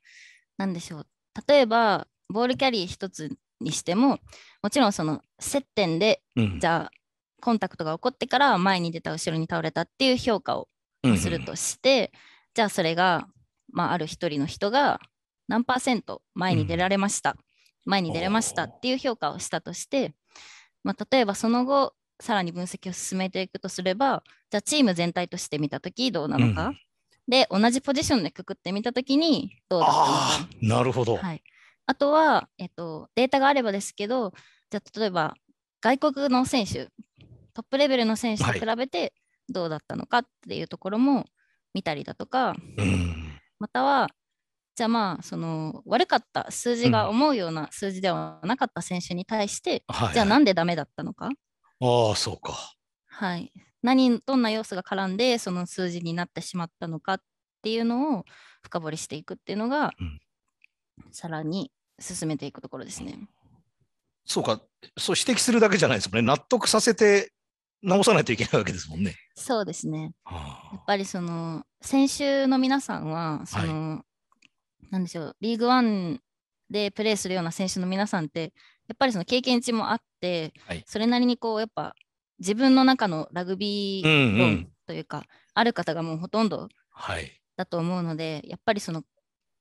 なんでしょう、例えば、ボールキャリー一つにしても、もちろんその接点で、うん、じゃあ、コンタクトが起こってから前に出た後ろに倒れたっていう評価をするとして、うんじゃあそれが、まあ、ある一人の人が何パーセント前に出られました、うん、前に出れましたっていう評価をしたとして、まあ、例えばその後さらに分析を進めていくとすればじゃあチーム全体として見た時どうなのか、うん、で同じポジションでくくってみた時にどうだったのかなるほど、はい、あとは、えっと、データがあればですけどじゃあ例えば外国の選手トップレベルの選手と比べて、はいどうだったのかっていうところも見たりだとか、うん、またはじゃあまあその悪かった数字が思うような数字ではなかった選手に対して、うんはいはい、じゃあなんでダメだったのかああそうかはい何どんな要素が絡んでその数字になってしまったのかっていうのを深掘りしていくっていうのが、うん、さらに進めていくところですね。そうか、そう指摘するだけじゃないですもんね、納得させて直さないといけないわけですもんね。そうですね。はあ、やっぱりその先週の皆さんはその、はい、なんでしょうリーグワンでプレーするような選手の皆さんってやっぱりその経験値もあって、はい、それなりにこうやっぱ自分の中のラグビー論というか、うんうん、ある方がもうほとんどだと思うので、はい、やっぱりその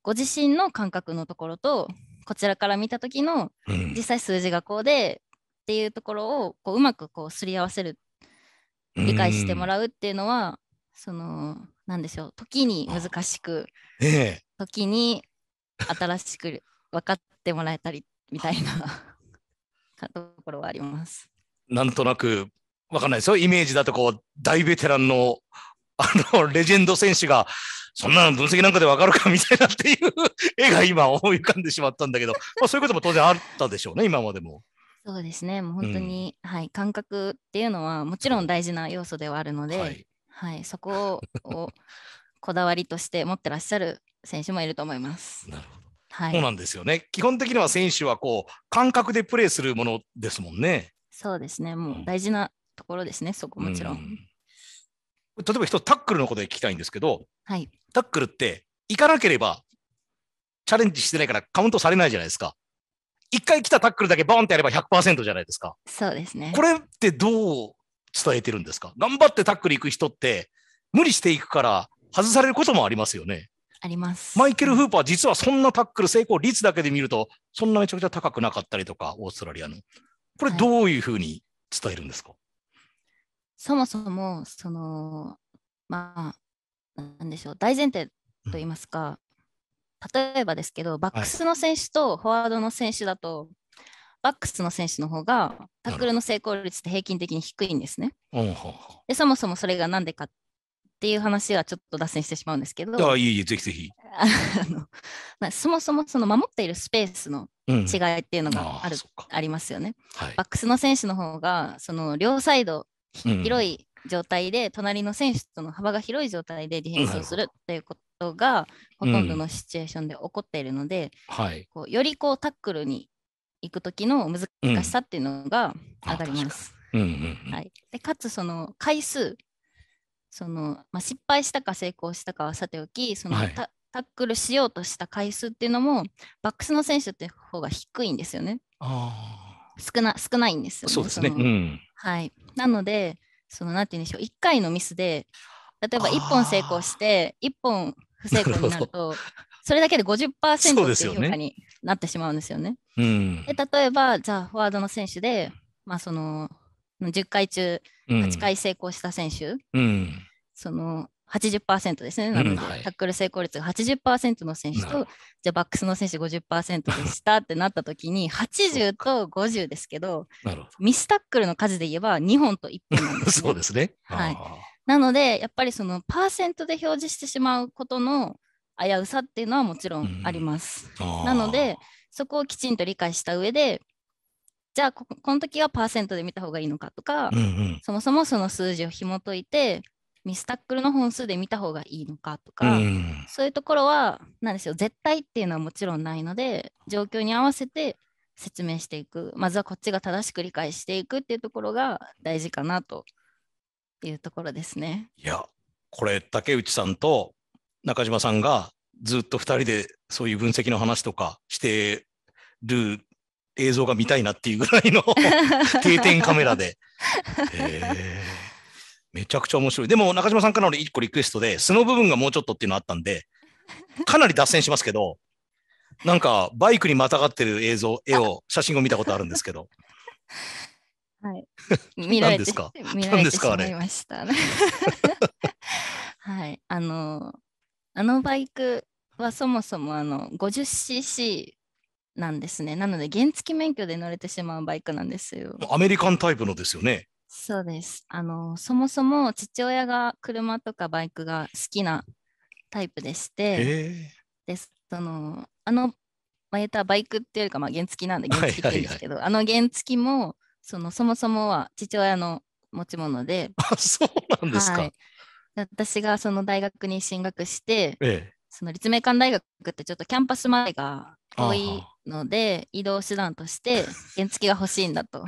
ご自身の感覚のところとこちらから見た時の実際数字がこうで、うん、っていうところをこううまくこうすり合わせる理解してもらうっていうのは、そのなんでしょう時に難しく、ええ、時に新しく分かってもらえたりみたいな ところはあります。なんとなく分かんないですよイメージだとこう大ベテランのあのレジェンド選手がそんなの分析なんかで分かるかみたいなっていう絵が今思い浮かんでしまったんだけど、まあ、そういうことも当然あったでしょうね今までも。そうですね、もう本当に、うん、はい、感覚っていうのはもちろん大事な要素ではあるので、はい、はい、そこをこだわりとして持ってらっしゃる選手もいると思います。なるほど。はい、そうなんですよね。基本的には選手はこう感覚でプレーするものですもんね。そうですね、もう大事なところですね、うん、そこもちろん。うん、例えば一つタックルのことで聞きたいんですけど、はい、タックルって行かなければチャレンジしてないからカウントされないじゃないですか。一回来たタックルだけボンってやれば100%じゃないですか。そうですね。これってどう伝えてるんですか頑張ってタックル行く人って、無理していくから外されることもありますよね。あります。マイケル・フーパー、実はそんなタックル成功率だけで見ると、そんなめちゃくちゃ高くなかったりとか、オーストラリアの。これ、どういうふうに伝えるんですか、はい、そもそも、その、まあ、なんでしょう、大前提と言いますか、例えばですけど、バックスの選手とフォワードの選手だと、はい、バックスの選手の方がタックルの成功率って平均的に低いんですね。でそもそもそれが何でかっていう話はちょっと脱線してしまうんですけど、あいえいえ、ぜひぜひ。あのまあ、そもそもその守っているスペースの違いっていうのがある、うん、あありますよね、はい、バックスの選手の方がその両サイド広い状態で、うん、隣の選手との幅が広い状態でディフェンスをするっていうこと。トがほとんどのシチュエーションで起こっているので、うん、はい、こうよりこうタックルに行く時の難しさっていうのが上がります。かつその回数その、まあ、失敗したか成功したかはさておきその、はい、タックルしようとした回数っていうのもバックスの選手って方が低いんですよね。あ少な少ないんですよね。なのでそのなんて言うんでしょう1回のミスで例えば1本成功して1本不成功になると、それだけで50%っていう評価になってしまうんですよね。で、ね例えば、じゃあフォワードの選手で、まあ、その10回中8回成功した選手、うん、その80%ですね、なので、タックル成功率が80%の選手と、じゃあバックスの選手50%でした ってなった時に、80と50ですけど、どミスタックルの数で言えば2本と1本なんです、ね、そうですね。はい、なのでやっぱりそのパーセントで表示してしまうことの危うさっていうのはもちろんあります。うん、なのでそこをきちんと理解した上でじゃあこの時はパーセントで見た方がいいのかとか、うんうん、そもそもその数字を紐解いてミスタックルの本数で見た方がいいのかとか、うん、そういうところは何でしょう絶対っていうのはもちろんないので状況に合わせて説明していくまずはこっちが正しく理解していくっていうところが大事かなというところですね。いや、これ、竹内さんと中島さんがずっと2人でそういう分析の話とかしてる映像が見たいなっていうぐらいの 定点カメラで。え めちゃくちゃ面白い。でも中島さんからの1個リクエストで、素の部分がもうちょっとっていうのあったんで、かなり脱線しますけど、なんかバイクにまたがってる映像、絵を、写真を見たことあるんですけど。はい。見られてですか見られてしまいました。はい。あの、あのバイクはそもそもあの 50cc なんですね。なので原付免許で乗れてしまうバイクなんですよ。アメリカンタイプのですよね。そうです。あのそもそも父親が車とかバイクが好きなタイプでして、でそのあのまあ、言ったバイクっていうか、まあ、原付なんで原付って言うんですけど、はいはいはい、あの原付もそのそもそもは父親の持ち物で。あそうなんですか、はい、私がその大学に進学して、ええ、その立命館大学ってちょっとキャンパス前が遠いので移動手段として 原付が欲しいんだと。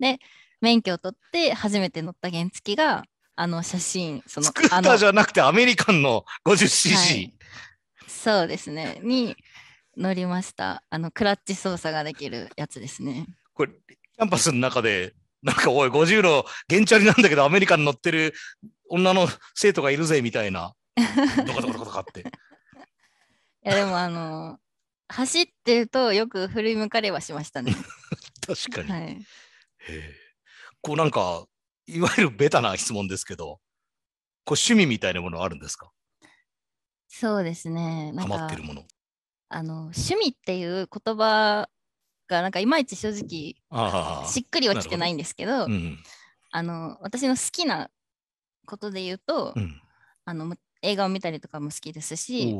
で免許を取って初めて乗った原付があの写真そのーターじゃなくてアメリカンの 50cc、はい、そうですねに乗りましたあのクラッチ操作ができるやつですねこれキャンパスの中で、なんかおい、50路、現チャリなんだけど、アメリカに乗ってる女の生徒がいるぜ、みたいな。どかどかどかって。いや、でもあの、走ってるとよく振り向かれはしましたね。確かに。はい、こうなんか、いわゆるベタな質問ですけど、こう趣味みたいなものあるんですかそうですね。ハマってるもの。あの趣味っていう言葉がなんかいまいち正直しっくりはきてないんですけど、うん、あの私の好きなことで言うと、うん、あの映画を見たりとかも好きですし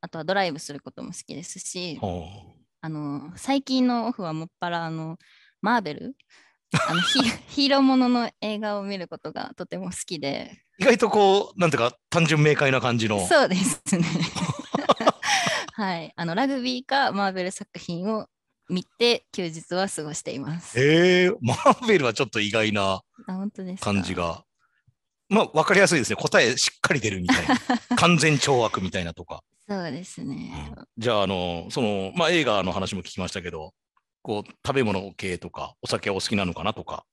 あとはドライブすることも好きですしあの最近のオフはもっぱらあのマーベルあの ヒーローものの映画を見ることがとても好きで意外とこうなんていうか単純明快な感じのそうですね はいあのラグビーかマーベル作品を見て休日は過ごしています。ええー、マーベルはちょっと意外な感じが。まあ、わかりやすいですね。答えしっかり出るみたいな。完全懲悪みたいなとか。そうですね。うん、じゃあ、あの、その、まあ、映画の話も聞きましたけど、こう、食べ物系とか、お酒お好きなのかなとか。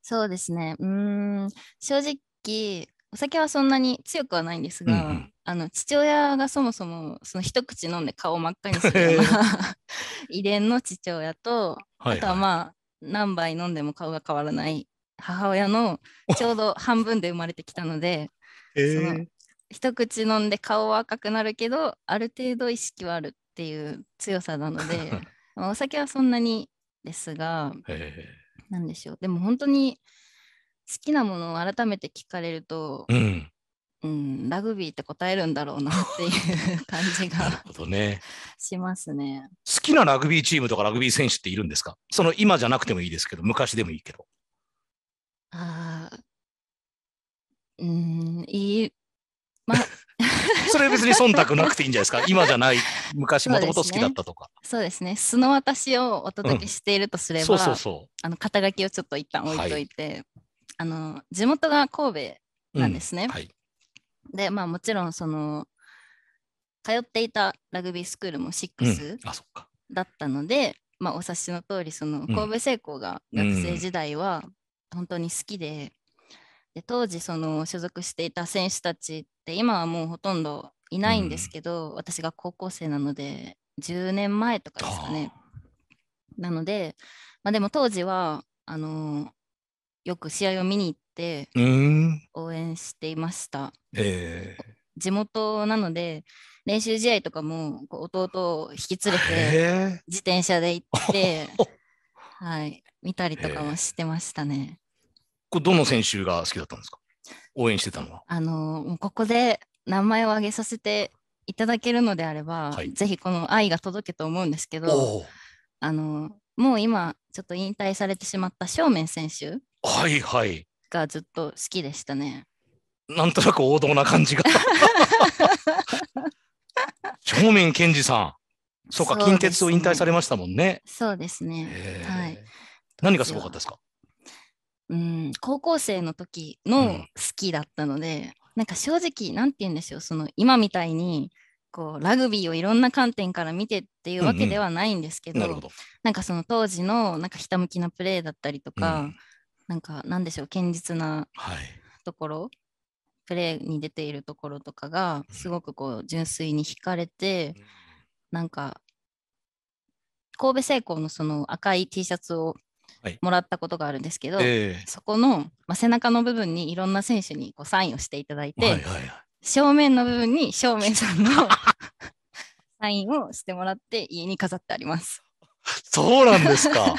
そうですね。うん、正直、お酒はそんなに強くはないんですが、うんうん、あの父親がそもそもその一口飲んで顔真っ赤にするような 遺伝の父親と、はいはい、あとはまあ何杯飲んでも顔が変わらない母親のちょうど半分で生まれてきたので、その一口飲んで顔は赤くなるけどある程度意識はあるっていう強さなので お酒はそんなにですが、何でしょうでも本当に好きなものを改めて聞かれると、うんうん、ラグビーって答えるんだろうなっていう 感じがなるほど、ね、しますね。好きなラグビーチームとかラグビー選手っているんですかその今じゃなくてもいいですけど、昔でもいいけど。ああ、うん、いい、まあ、それ別に忖度なくていいんじゃないですか今じゃない昔もともと好きだったとかそうですね、素の私をお届けしているとすれば、そうそうそうあの肩書きをちょっと一旦置いといて、はい、あの地元が神戸なんですね、うんはい、で、まあもちろんその、通っていたラグビースクールも6だったので、うん、まあお察しの通り、その神戸製鋼が学生時代は本当に好きで、で当時その所属していた選手たちって今はもうほとんどいないんですけど、うん、私が高校生なので10年前とかですかね。なので、まあ、でも当時はあのー、よく試合を見に行って応援していました。えー、地元なので練習試合とかも弟を引き連れて自転車で行って、はい、見たりとかもしてましたね。これどの選手が好きだったんですか応援してたのは。あのここで名前を挙げさせていただけるのであれば、はい、ぜひこの愛が届けと思うんですけどあのもう今ちょっと引退されてしまった正面選手はいはいがずっと好きでしたね。なんとなく王道な感じが。正面健二さん。そうか、近、ね、鉄を引退されましたもんね。そうですね。はい。何がすごかったですかうん、高校生の時の好きだったので、うん、なんか正直、なんて言うんですよ。その今みたいに、こうラグビーをいろんな観点から見てっていうわけではないんですけどうんうん、などなんかその当時のなんかひたむきなプレーだったりとか、うん、なんかなんでしょう堅実なところ、はい、プレーに出ているところとかがすごくこう純粋に惹かれて、うん、なんか神戸製鋼のその赤い T シャツをもらったことがあるんですけど、はいえー、そこの、ま背中の部分にいろんな選手にこうサインをしていただいて、はいはいはい、正面の部分に正面さんの サインをしてもらって家に飾ってあります。そうなんですか。はい、へ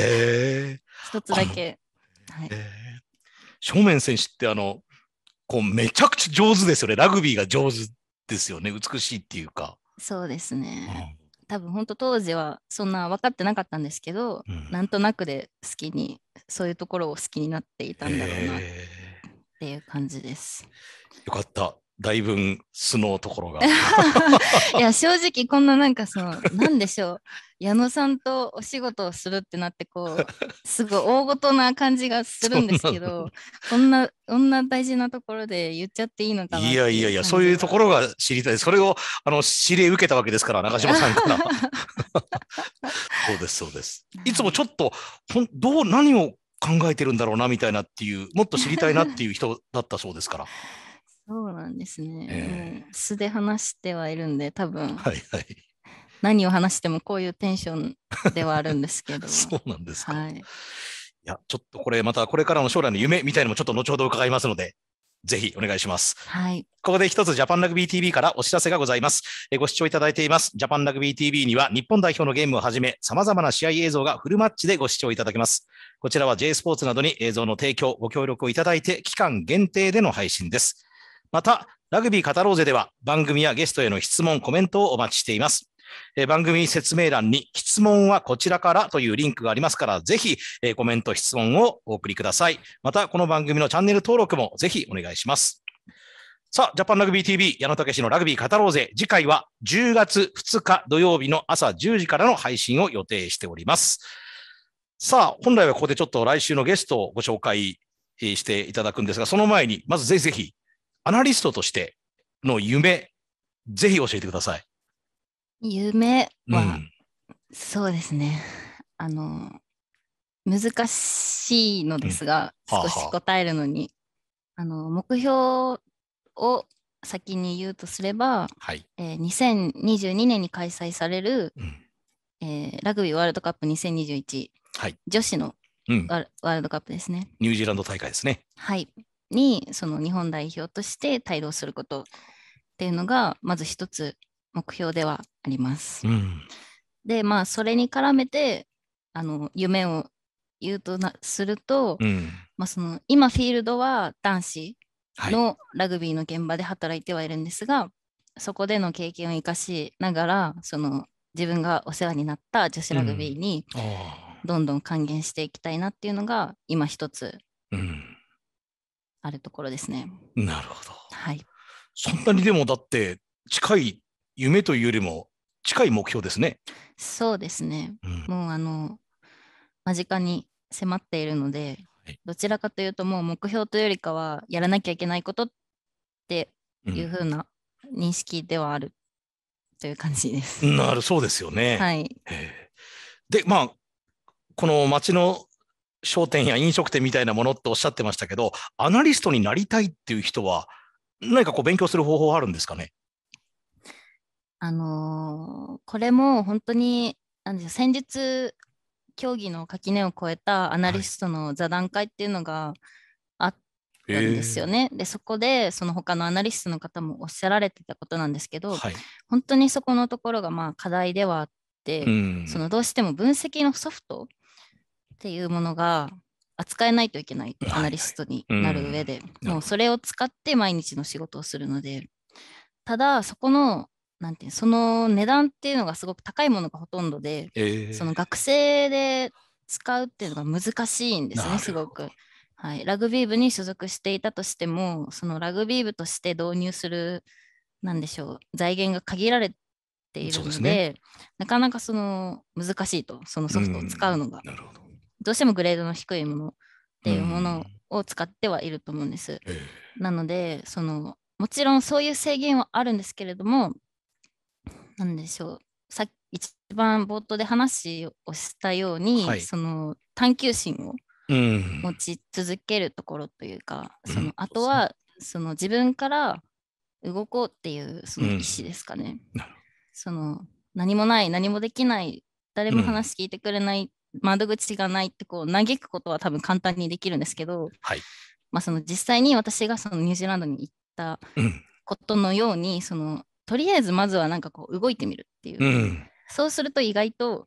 え。一つだけ。はい、正面選手ってあのこうめちゃくちゃ上手ですよね。ラグビーが上手ですよね。美しいっていうか。そうですね。うん、多分本当当時はそんな分かってなかったんですけど、うん、なんとなくで好きにそういうところを好きになっていたんだろうなっていう感じです。よかった。だいぶ素のところが。いや正直こんななんかその何でしょう矢野さんとお仕事をするってなってこうすごい大ごとな感じがするんですけどこんなこんな大事なところで言っちゃっていいのかないやいやいやそういうところが知りたいそれをあの指令受けたわけですから中島さんから。そうですそうです。いつもちょっとほんどう何を考えてるんだろうなみたいなっていうもっと知りたいなっていう人だったそうですから。そうなんですね。えー、素で話してはいるんで、多分。はいはい。何を話してもこういうテンションではあるんですけど。そうなんですか。はい。いや、ちょっとこれまたこれからの将来の夢みたいのもちょっと後ほど伺いますので、ぜひお願いします。はい。ここで一つジャパンラグビー TV からお知らせがございます。えご視聴いただいています。ジャパンラグビー TV には日本代表のゲームをはじめ、様々な試合映像がフルマッチでご視聴いただけます。こちらは J スポーツなどに映像の提供、ご協力をいただいて、期間限定での配信です。また、ラグビー語ろうぜでは番組やゲストへの質問、コメントをお待ちしています。え番組説明欄に質問はこちらからというリンクがありますから、ぜひ、えコメント、質問をお送りください。また、この番組のチャンネル登録もぜひお願いします。さあ、ジャパンラグビー TV、矢野武のラグビー語ろうぜ。次回は10月2日土曜日の朝10時からの配信を予定しております。さあ、本来はここでちょっと来週のゲストをご紹介していただくんですが、その前に、まずぜひぜひ、アナリストとしての夢、ぜひ教えてください。夢は、うん、そうですね。あの、難しいのですが、うん少し答えるのに。あの、目標を先に言うとすれば、はいえー、2022年に開催される、うん、えー、ラグビーワールドカップ2021、はい、女子のワ,、ールドカップですね。ニュージーランド大会ですね。はい。にその日本代表として帯同することっていうのがまず一つ目標ではあります。うん、でまあそれに絡めてあの夢を言うとなすると、うん、まあ、その今フィールドは男子のラグビーの現場で働いてはいるんですが、はい、そこでの経験を生かしながらその自分がお世話になった女子ラグビーにどんどん還元していきたいなっていうのが今一つあるところですね。なるほど。はい。そんなにでもだって近い夢というよりも近い目標ですね。そうですね。うん、もうあの間近に迫っているので、はい、どちらかというともう目標というよりかはやらなきゃいけないことっていうふうな認識ではあるという感じです。うん、なるそうですよね。はい。でまあこの街の商店や飲食店みたいなものっておっしゃってましたけど、アナリストになりたいっていう人は、何かこう勉強する方法はあるんですかねあのー、これも本当になんで先日競技の垣根を越えたアナリストの座談会っていうのがあったんですよね。はいえー、でそこでその他のアナリストの方もおっしゃられてたことなんですけど、はい、本当にそこのところがまあ課題ではあって、うん、そのどうしても分析のソフトっていうものが扱えないといけないアナリストになる上で、もうそれを使って毎日の仕事をするのでただそこのなんていうその値段っていうのがすごく高いものがほとんどで、えー、その学生で使うっていうのが難しいんですねすごく。はい、ラグビー部に所属していたとしてもそのラグビー部として導入するなんでしょう財源が限られているので、ね、なかなかその難しいとそのソフトを使うのが。うん、なるほどどうしてもグレードの低いものっていうものを使ってはいると思うんです。うん、なのでそのもちろんそういう制限はあるんですけれども何でしょうさっき一番冒頭で話をしたように、はい、その探究心を持ち続けるところというか、うん、そのあとはその自分から動こうっていうその意思ですかね。うん、その何もない何もできない誰も話聞いてくれないっ窓口がないってこう嘆くことは多分簡単にできるんですけど、はい、まあ、その実際に私がそのニュージーランドに行ったことのように、うん、そのとりあえずまずはなんかこう動いてみるっていう、うん、そうすると意外と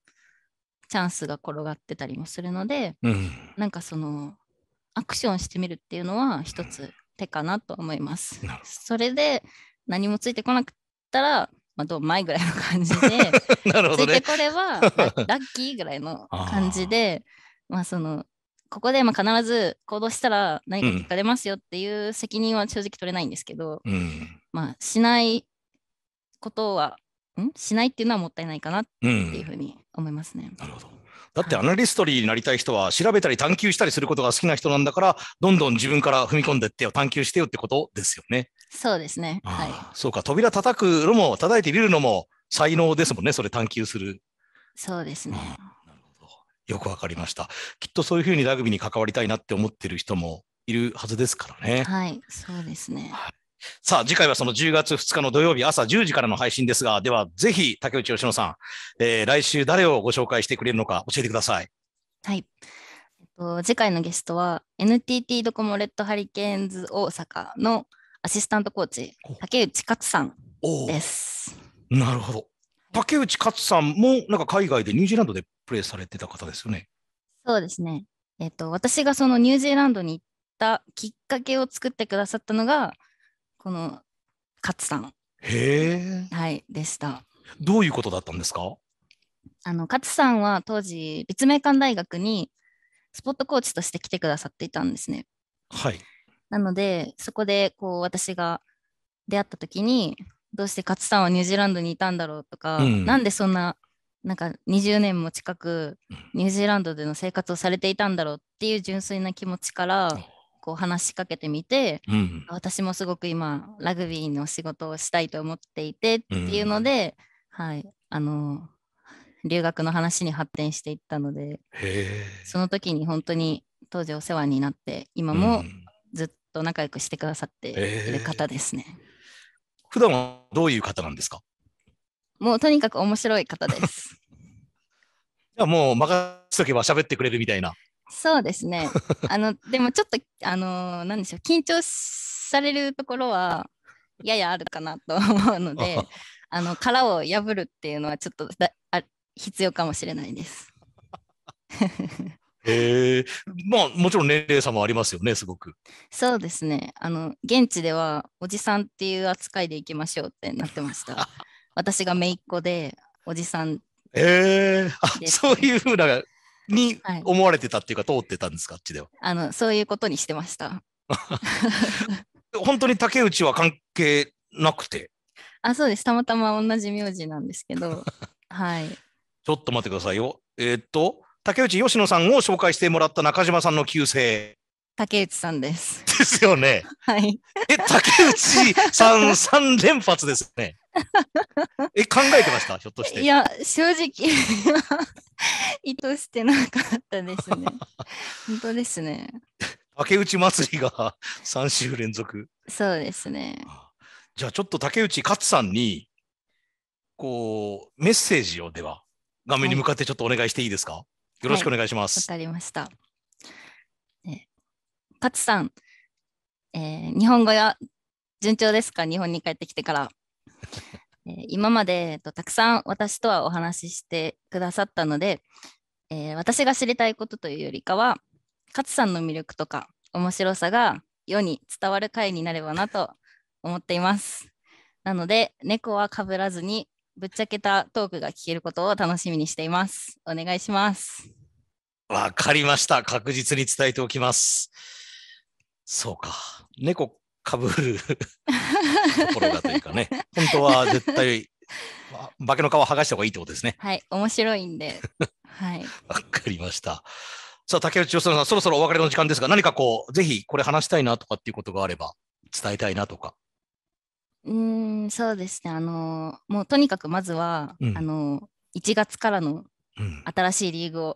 チャンスが転がってたりもするので、うん、なんかそのアクションしてみるっていうのは一つ手かなと思います。それで何もついてこなくたらまあ、どう前ぐらいの感じで、なるほどね、ついてこれは ラッキーぐらいの感じで、まあその、ここでまあ必ず行動したら何か結果出ますよっていう責任は正直取れないんですけど、うん、まあしないことは、んしないっていうのはもったいないかなっていうふうに思いますね。うん、なるほど。だってアナリストリーになりたい人は調べたり探求したりすることが好きな人なんだから、どんどん自分から踏み込んでってよ、探求してよってことですよね。そうですね。はい。そうか、扉叩くのも、叩いてみるのも才能ですもんね、それ探求する。そうですね。なるほど。よくわかりました。きっとそういうふうにラグビーに関わりたいなって思ってる人もいるはずですからね。はい、そうですね。はいさあ、次回はその10月2日の土曜日朝10時からの配信ですが、ではぜひ竹内義野さん、えー、来週誰をご紹介してくれるのか教えてください。はい。えっと、次回のゲストは NTT ドコモレッドハリケーンズ大阪のアシスタントコーチ、竹内勝さんです。なるほど。竹内勝さんも、なんか海外でニュージーランドでプレーされてた方ですよね。そうですね。えっ、ー、と、私がそのニュージーランドに行ったきっかけを作ってくださったのが、この勝さん。へえ。はい、でした。どういうことだったんですかあの勝さんは当時立命館大学にスポットコーチとして来てくださっていたんですね。はい、なので、そこでこう私が出会った時に、どうして勝さんはニュージーランドにいたんだろうとか、うん、なんでそんな、なんか20年も近くニュージーランドでの生活をされていたんだろうっていう純粋な気持ちから、こう話しかけてみて、うん、私もすごく今ラグビーの仕事をしたいと思っていてっていうので、うん、はいあの留学の話に発展していったのでその時に本当に当時お世話になって今もずっと仲良くしてくださっている方ですね。えー、普段はどういう方なんですかもうとにかく面白い方です。じゃあもう任せとけば喋ってくれるみたいな。そうですね。あのでもちょっとあのなんでしょう緊張されるところはややあるかなと思うので、あの殻を破るっていうのはちょっとだあ必要かもしれないです。ええー、まあもちろん年齢差もありますよね、すごく。そうですね。あの現地ではおじさんっていう扱いでいきましょうってなってました。私が姪っ子でおじさん。ええー、あそういうふうなに思われてたっていうか、はい、通ってたんですか、あっちでは。あのそういうことにしてました。本当に竹内は関係なくて。あ、そうです。たまたま同じ名字なんですけど。はい。ちょっと待ってくださいよ。えー、っと。竹内吉野さんを紹介してもらった中島さんの旧姓。竹内さんです。ですよね。はい。え、竹内さん三連発ですね。え、考えてましたひょっとして。いや、正直、意図してなかったですね。本当ですね。竹内祭りが三週連続。そうですね。じゃあちょっと竹内勝さんに、こう、メッセージをでは、画面に向かってちょっとお願いしていいですか、はいよろしくお願いします。わ、はい、かりました。勝さん、えー、日本語が順調ですか日本に帰ってきてから。えー、今まで、と、たくさん私とはお話ししてくださったので、えー、私が知りたいことというよりかはツさんの魅力とか面白さが世に伝わる回になればなと思っています。なので猫はかぶらずにぶっちゃけたトークが聞けることを楽しみにしています。お願いします。わかりました。確実に伝えておきます。そうか。猫かぶる ところだというかね。本当は絶対、化けの皮剥がした方がいいってことですね。はい。面白いんで。はい。わかりました。さあ、竹内義さん、そろそろお別れの時間ですが、何かこう、ぜひこれ話したいなとかっていうことがあれば、伝えたいなとか。うんそうですねあのもうとにかくまずは、うん、あの1月からの新しいリーグを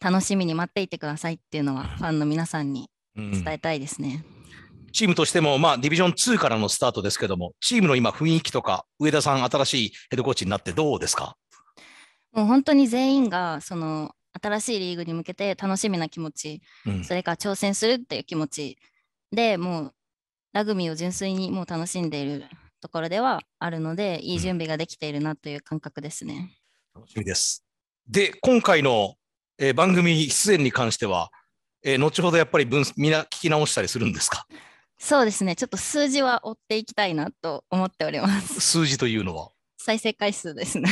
楽しみに待っていてくださいっていうのは、ファンの皆さんに伝えたいですね。うん、チームとしても、まあ、ディビジョン2からのスタートですけども、チームの今、雰囲気とか、上田さん、新しいヘッドコーチになってどうですかもう本当に全員がその新しいリーグに向けて楽しみな気持ち、うん、それから挑戦するっていう気持ちでもうラグビーを純粋にもう楽しんでいるところではあるので、いい準備ができているなという感覚ですね。楽しみです。で、今回の、えー、番組出演に関しては、えー、後ほどやっぱり分みんな聞き直したりするんですかそうですね、ちょっと数字は追っていきたいなと思っております。数字というのは再生回数ですね。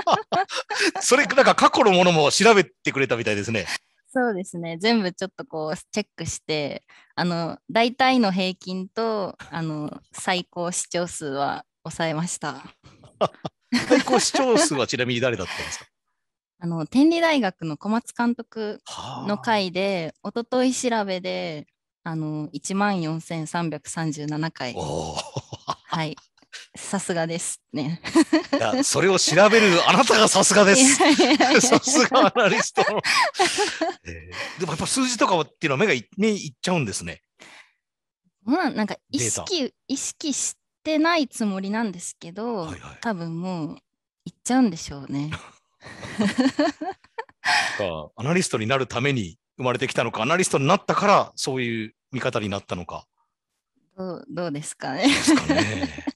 それ、なんか過去のものも調べてくれたみたいですね。そうですね全部ちょっとこうチェックしてあの大体の平均とあの最高視聴数は抑えました最高視聴数はちなみに誰だったんですか あの天理大学の小松監督の回で、はあ、一昨日調べであの1万4337回、はい、さすがですね。いや、それを調べるあなたがさすがです。さすがアナリスト、えー、でもやっぱ数字とかっていうのは目がい,、目いっちゃうんですね。まあなんか意識意識してないつもりなんですけど、はいはい、多分もういっちゃうんでしょうね。かアナリストになるために生まれてきたのかアナリストになったからそういう見方になったのか。どうどうですかね。ですかね。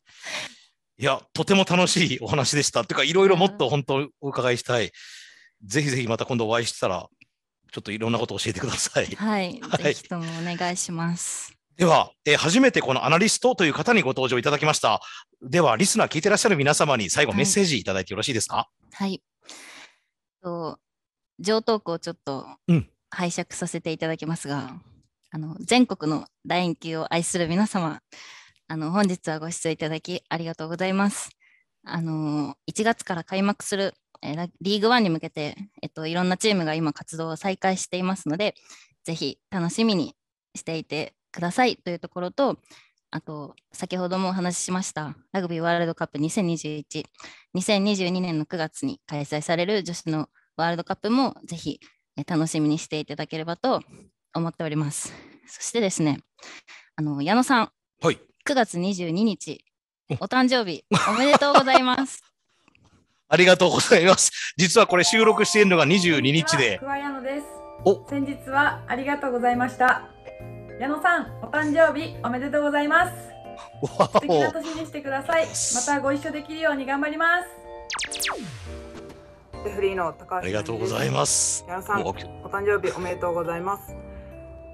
いや、とても楽しいお話でした。というか、いろいろもっと本当お伺いしたい。ぜひぜひまた今度お会いしたら、ちょっといろんなこと教えてください。はい。はい、ぜひともお願いします。では、えー、初めてこのアナリストという方にご登場いただきました。では、リスナー聞いてらっしゃる皆様に最後メッセージいただいてよろしいですか。はい。と上等句をちょっと拝借させていただきますが、うん、あの全国の大円球を愛する皆様、あの本日はご出演いただきありがとうございます。あの1月から開幕するえリーグワンに向けて、えっと、いろんなチームが今活動を再開していますので、ぜひ楽しみにしていてくださいというところと、あと、先ほどもお話ししました、ラグビーワールドカップ2021、2022年の9月に開催される女子のワールドカップも、ぜひ楽しみにしていただければと思っております。そしてですね、あの矢野さん、はい、9月22日、お誕生日、おめでとうございます。ありがとうございます。実はこれ収録しているのが22日で。桑矢野です。お先日はありがとうございました。矢野さん、お誕生日おめでとうございます。素敵な年にしてください。またご一緒できるように頑張ります。フリーの高橋ありがとうございます。矢野さん、お誕生日おめでとうございます。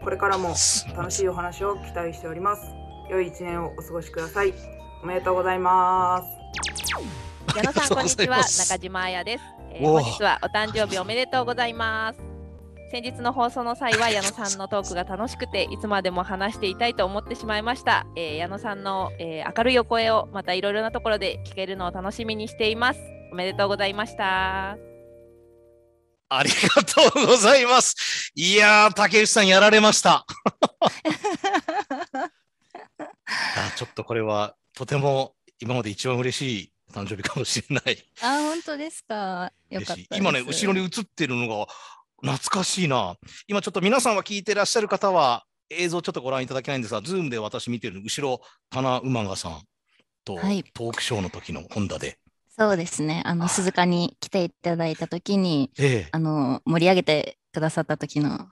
これからも楽しいお話を期待しております。良い一年をお過ごしください。おめでとうございます。矢野さん、こんにちは。中島彩です。えー、本日はお誕生日おめでとうございます。先日の放送の際は矢野さんのトークが楽しくていつまでも話していたいと思ってしまいました、えー、矢野さんの、えー、明るいお声をまたいろいろなところで聞けるのを楽しみにしていますおめでとうございましたありがとうございますいや竹内さんやられました ちょっとこれはとても今まで一番嬉しい誕生日かもしれない。あ本当ですか。よかった今ね後ろに映ってるのが懐かしいな。今ちょっと皆さんは聞いてらっしゃる方は映像ちょっとご覧いただけないんですが、ズームで私見てる後ろ棚馬がさんと、トークショーの時の本田で。そうですね。あの鈴鹿に来ていただいた時に、ええ、あの盛り上げてくださった時の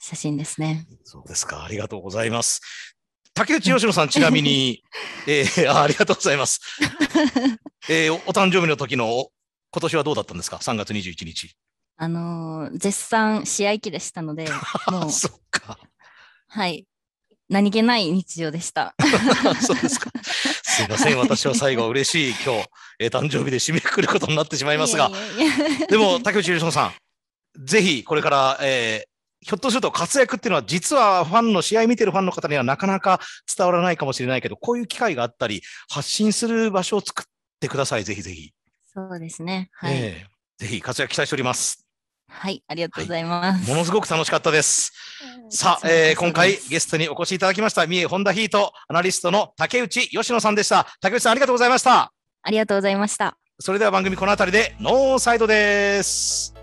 写真ですね。そうですか。ありがとうございます。竹内義野さん、ちなみに、えー、ありがとうございます。えー、お誕生日の時の今年はどうだったんですか、3月21日。あのー、絶賛試合期でしたので、もう、そっか。はい、何気ない日常でした。そうですか。すいません、私は最後嬉しい今日、えー、誕生日で締めくくることになってしまいますが、いやいやいやでも竹内由伸さん、ぜひこれから、えひょっとすると活躍っていうのは実はファンの試合見てるファンの方にはなかなか伝わらないかもしれないけど、こういう機会があったり、発信する場所を作ってください、ぜひぜひ。そうですね。はい。えー、ぜひ活躍期待しております。はい、ありがとうございます。はい、ものすごく楽しかったです。さあ、えー、今回ゲストにお越しいただきました、三重ホンダヒートアナリストの竹内義野さんでした。竹内さん、ありがとうございました。ありがとうございました。それでは番組この辺りでノーサイドです。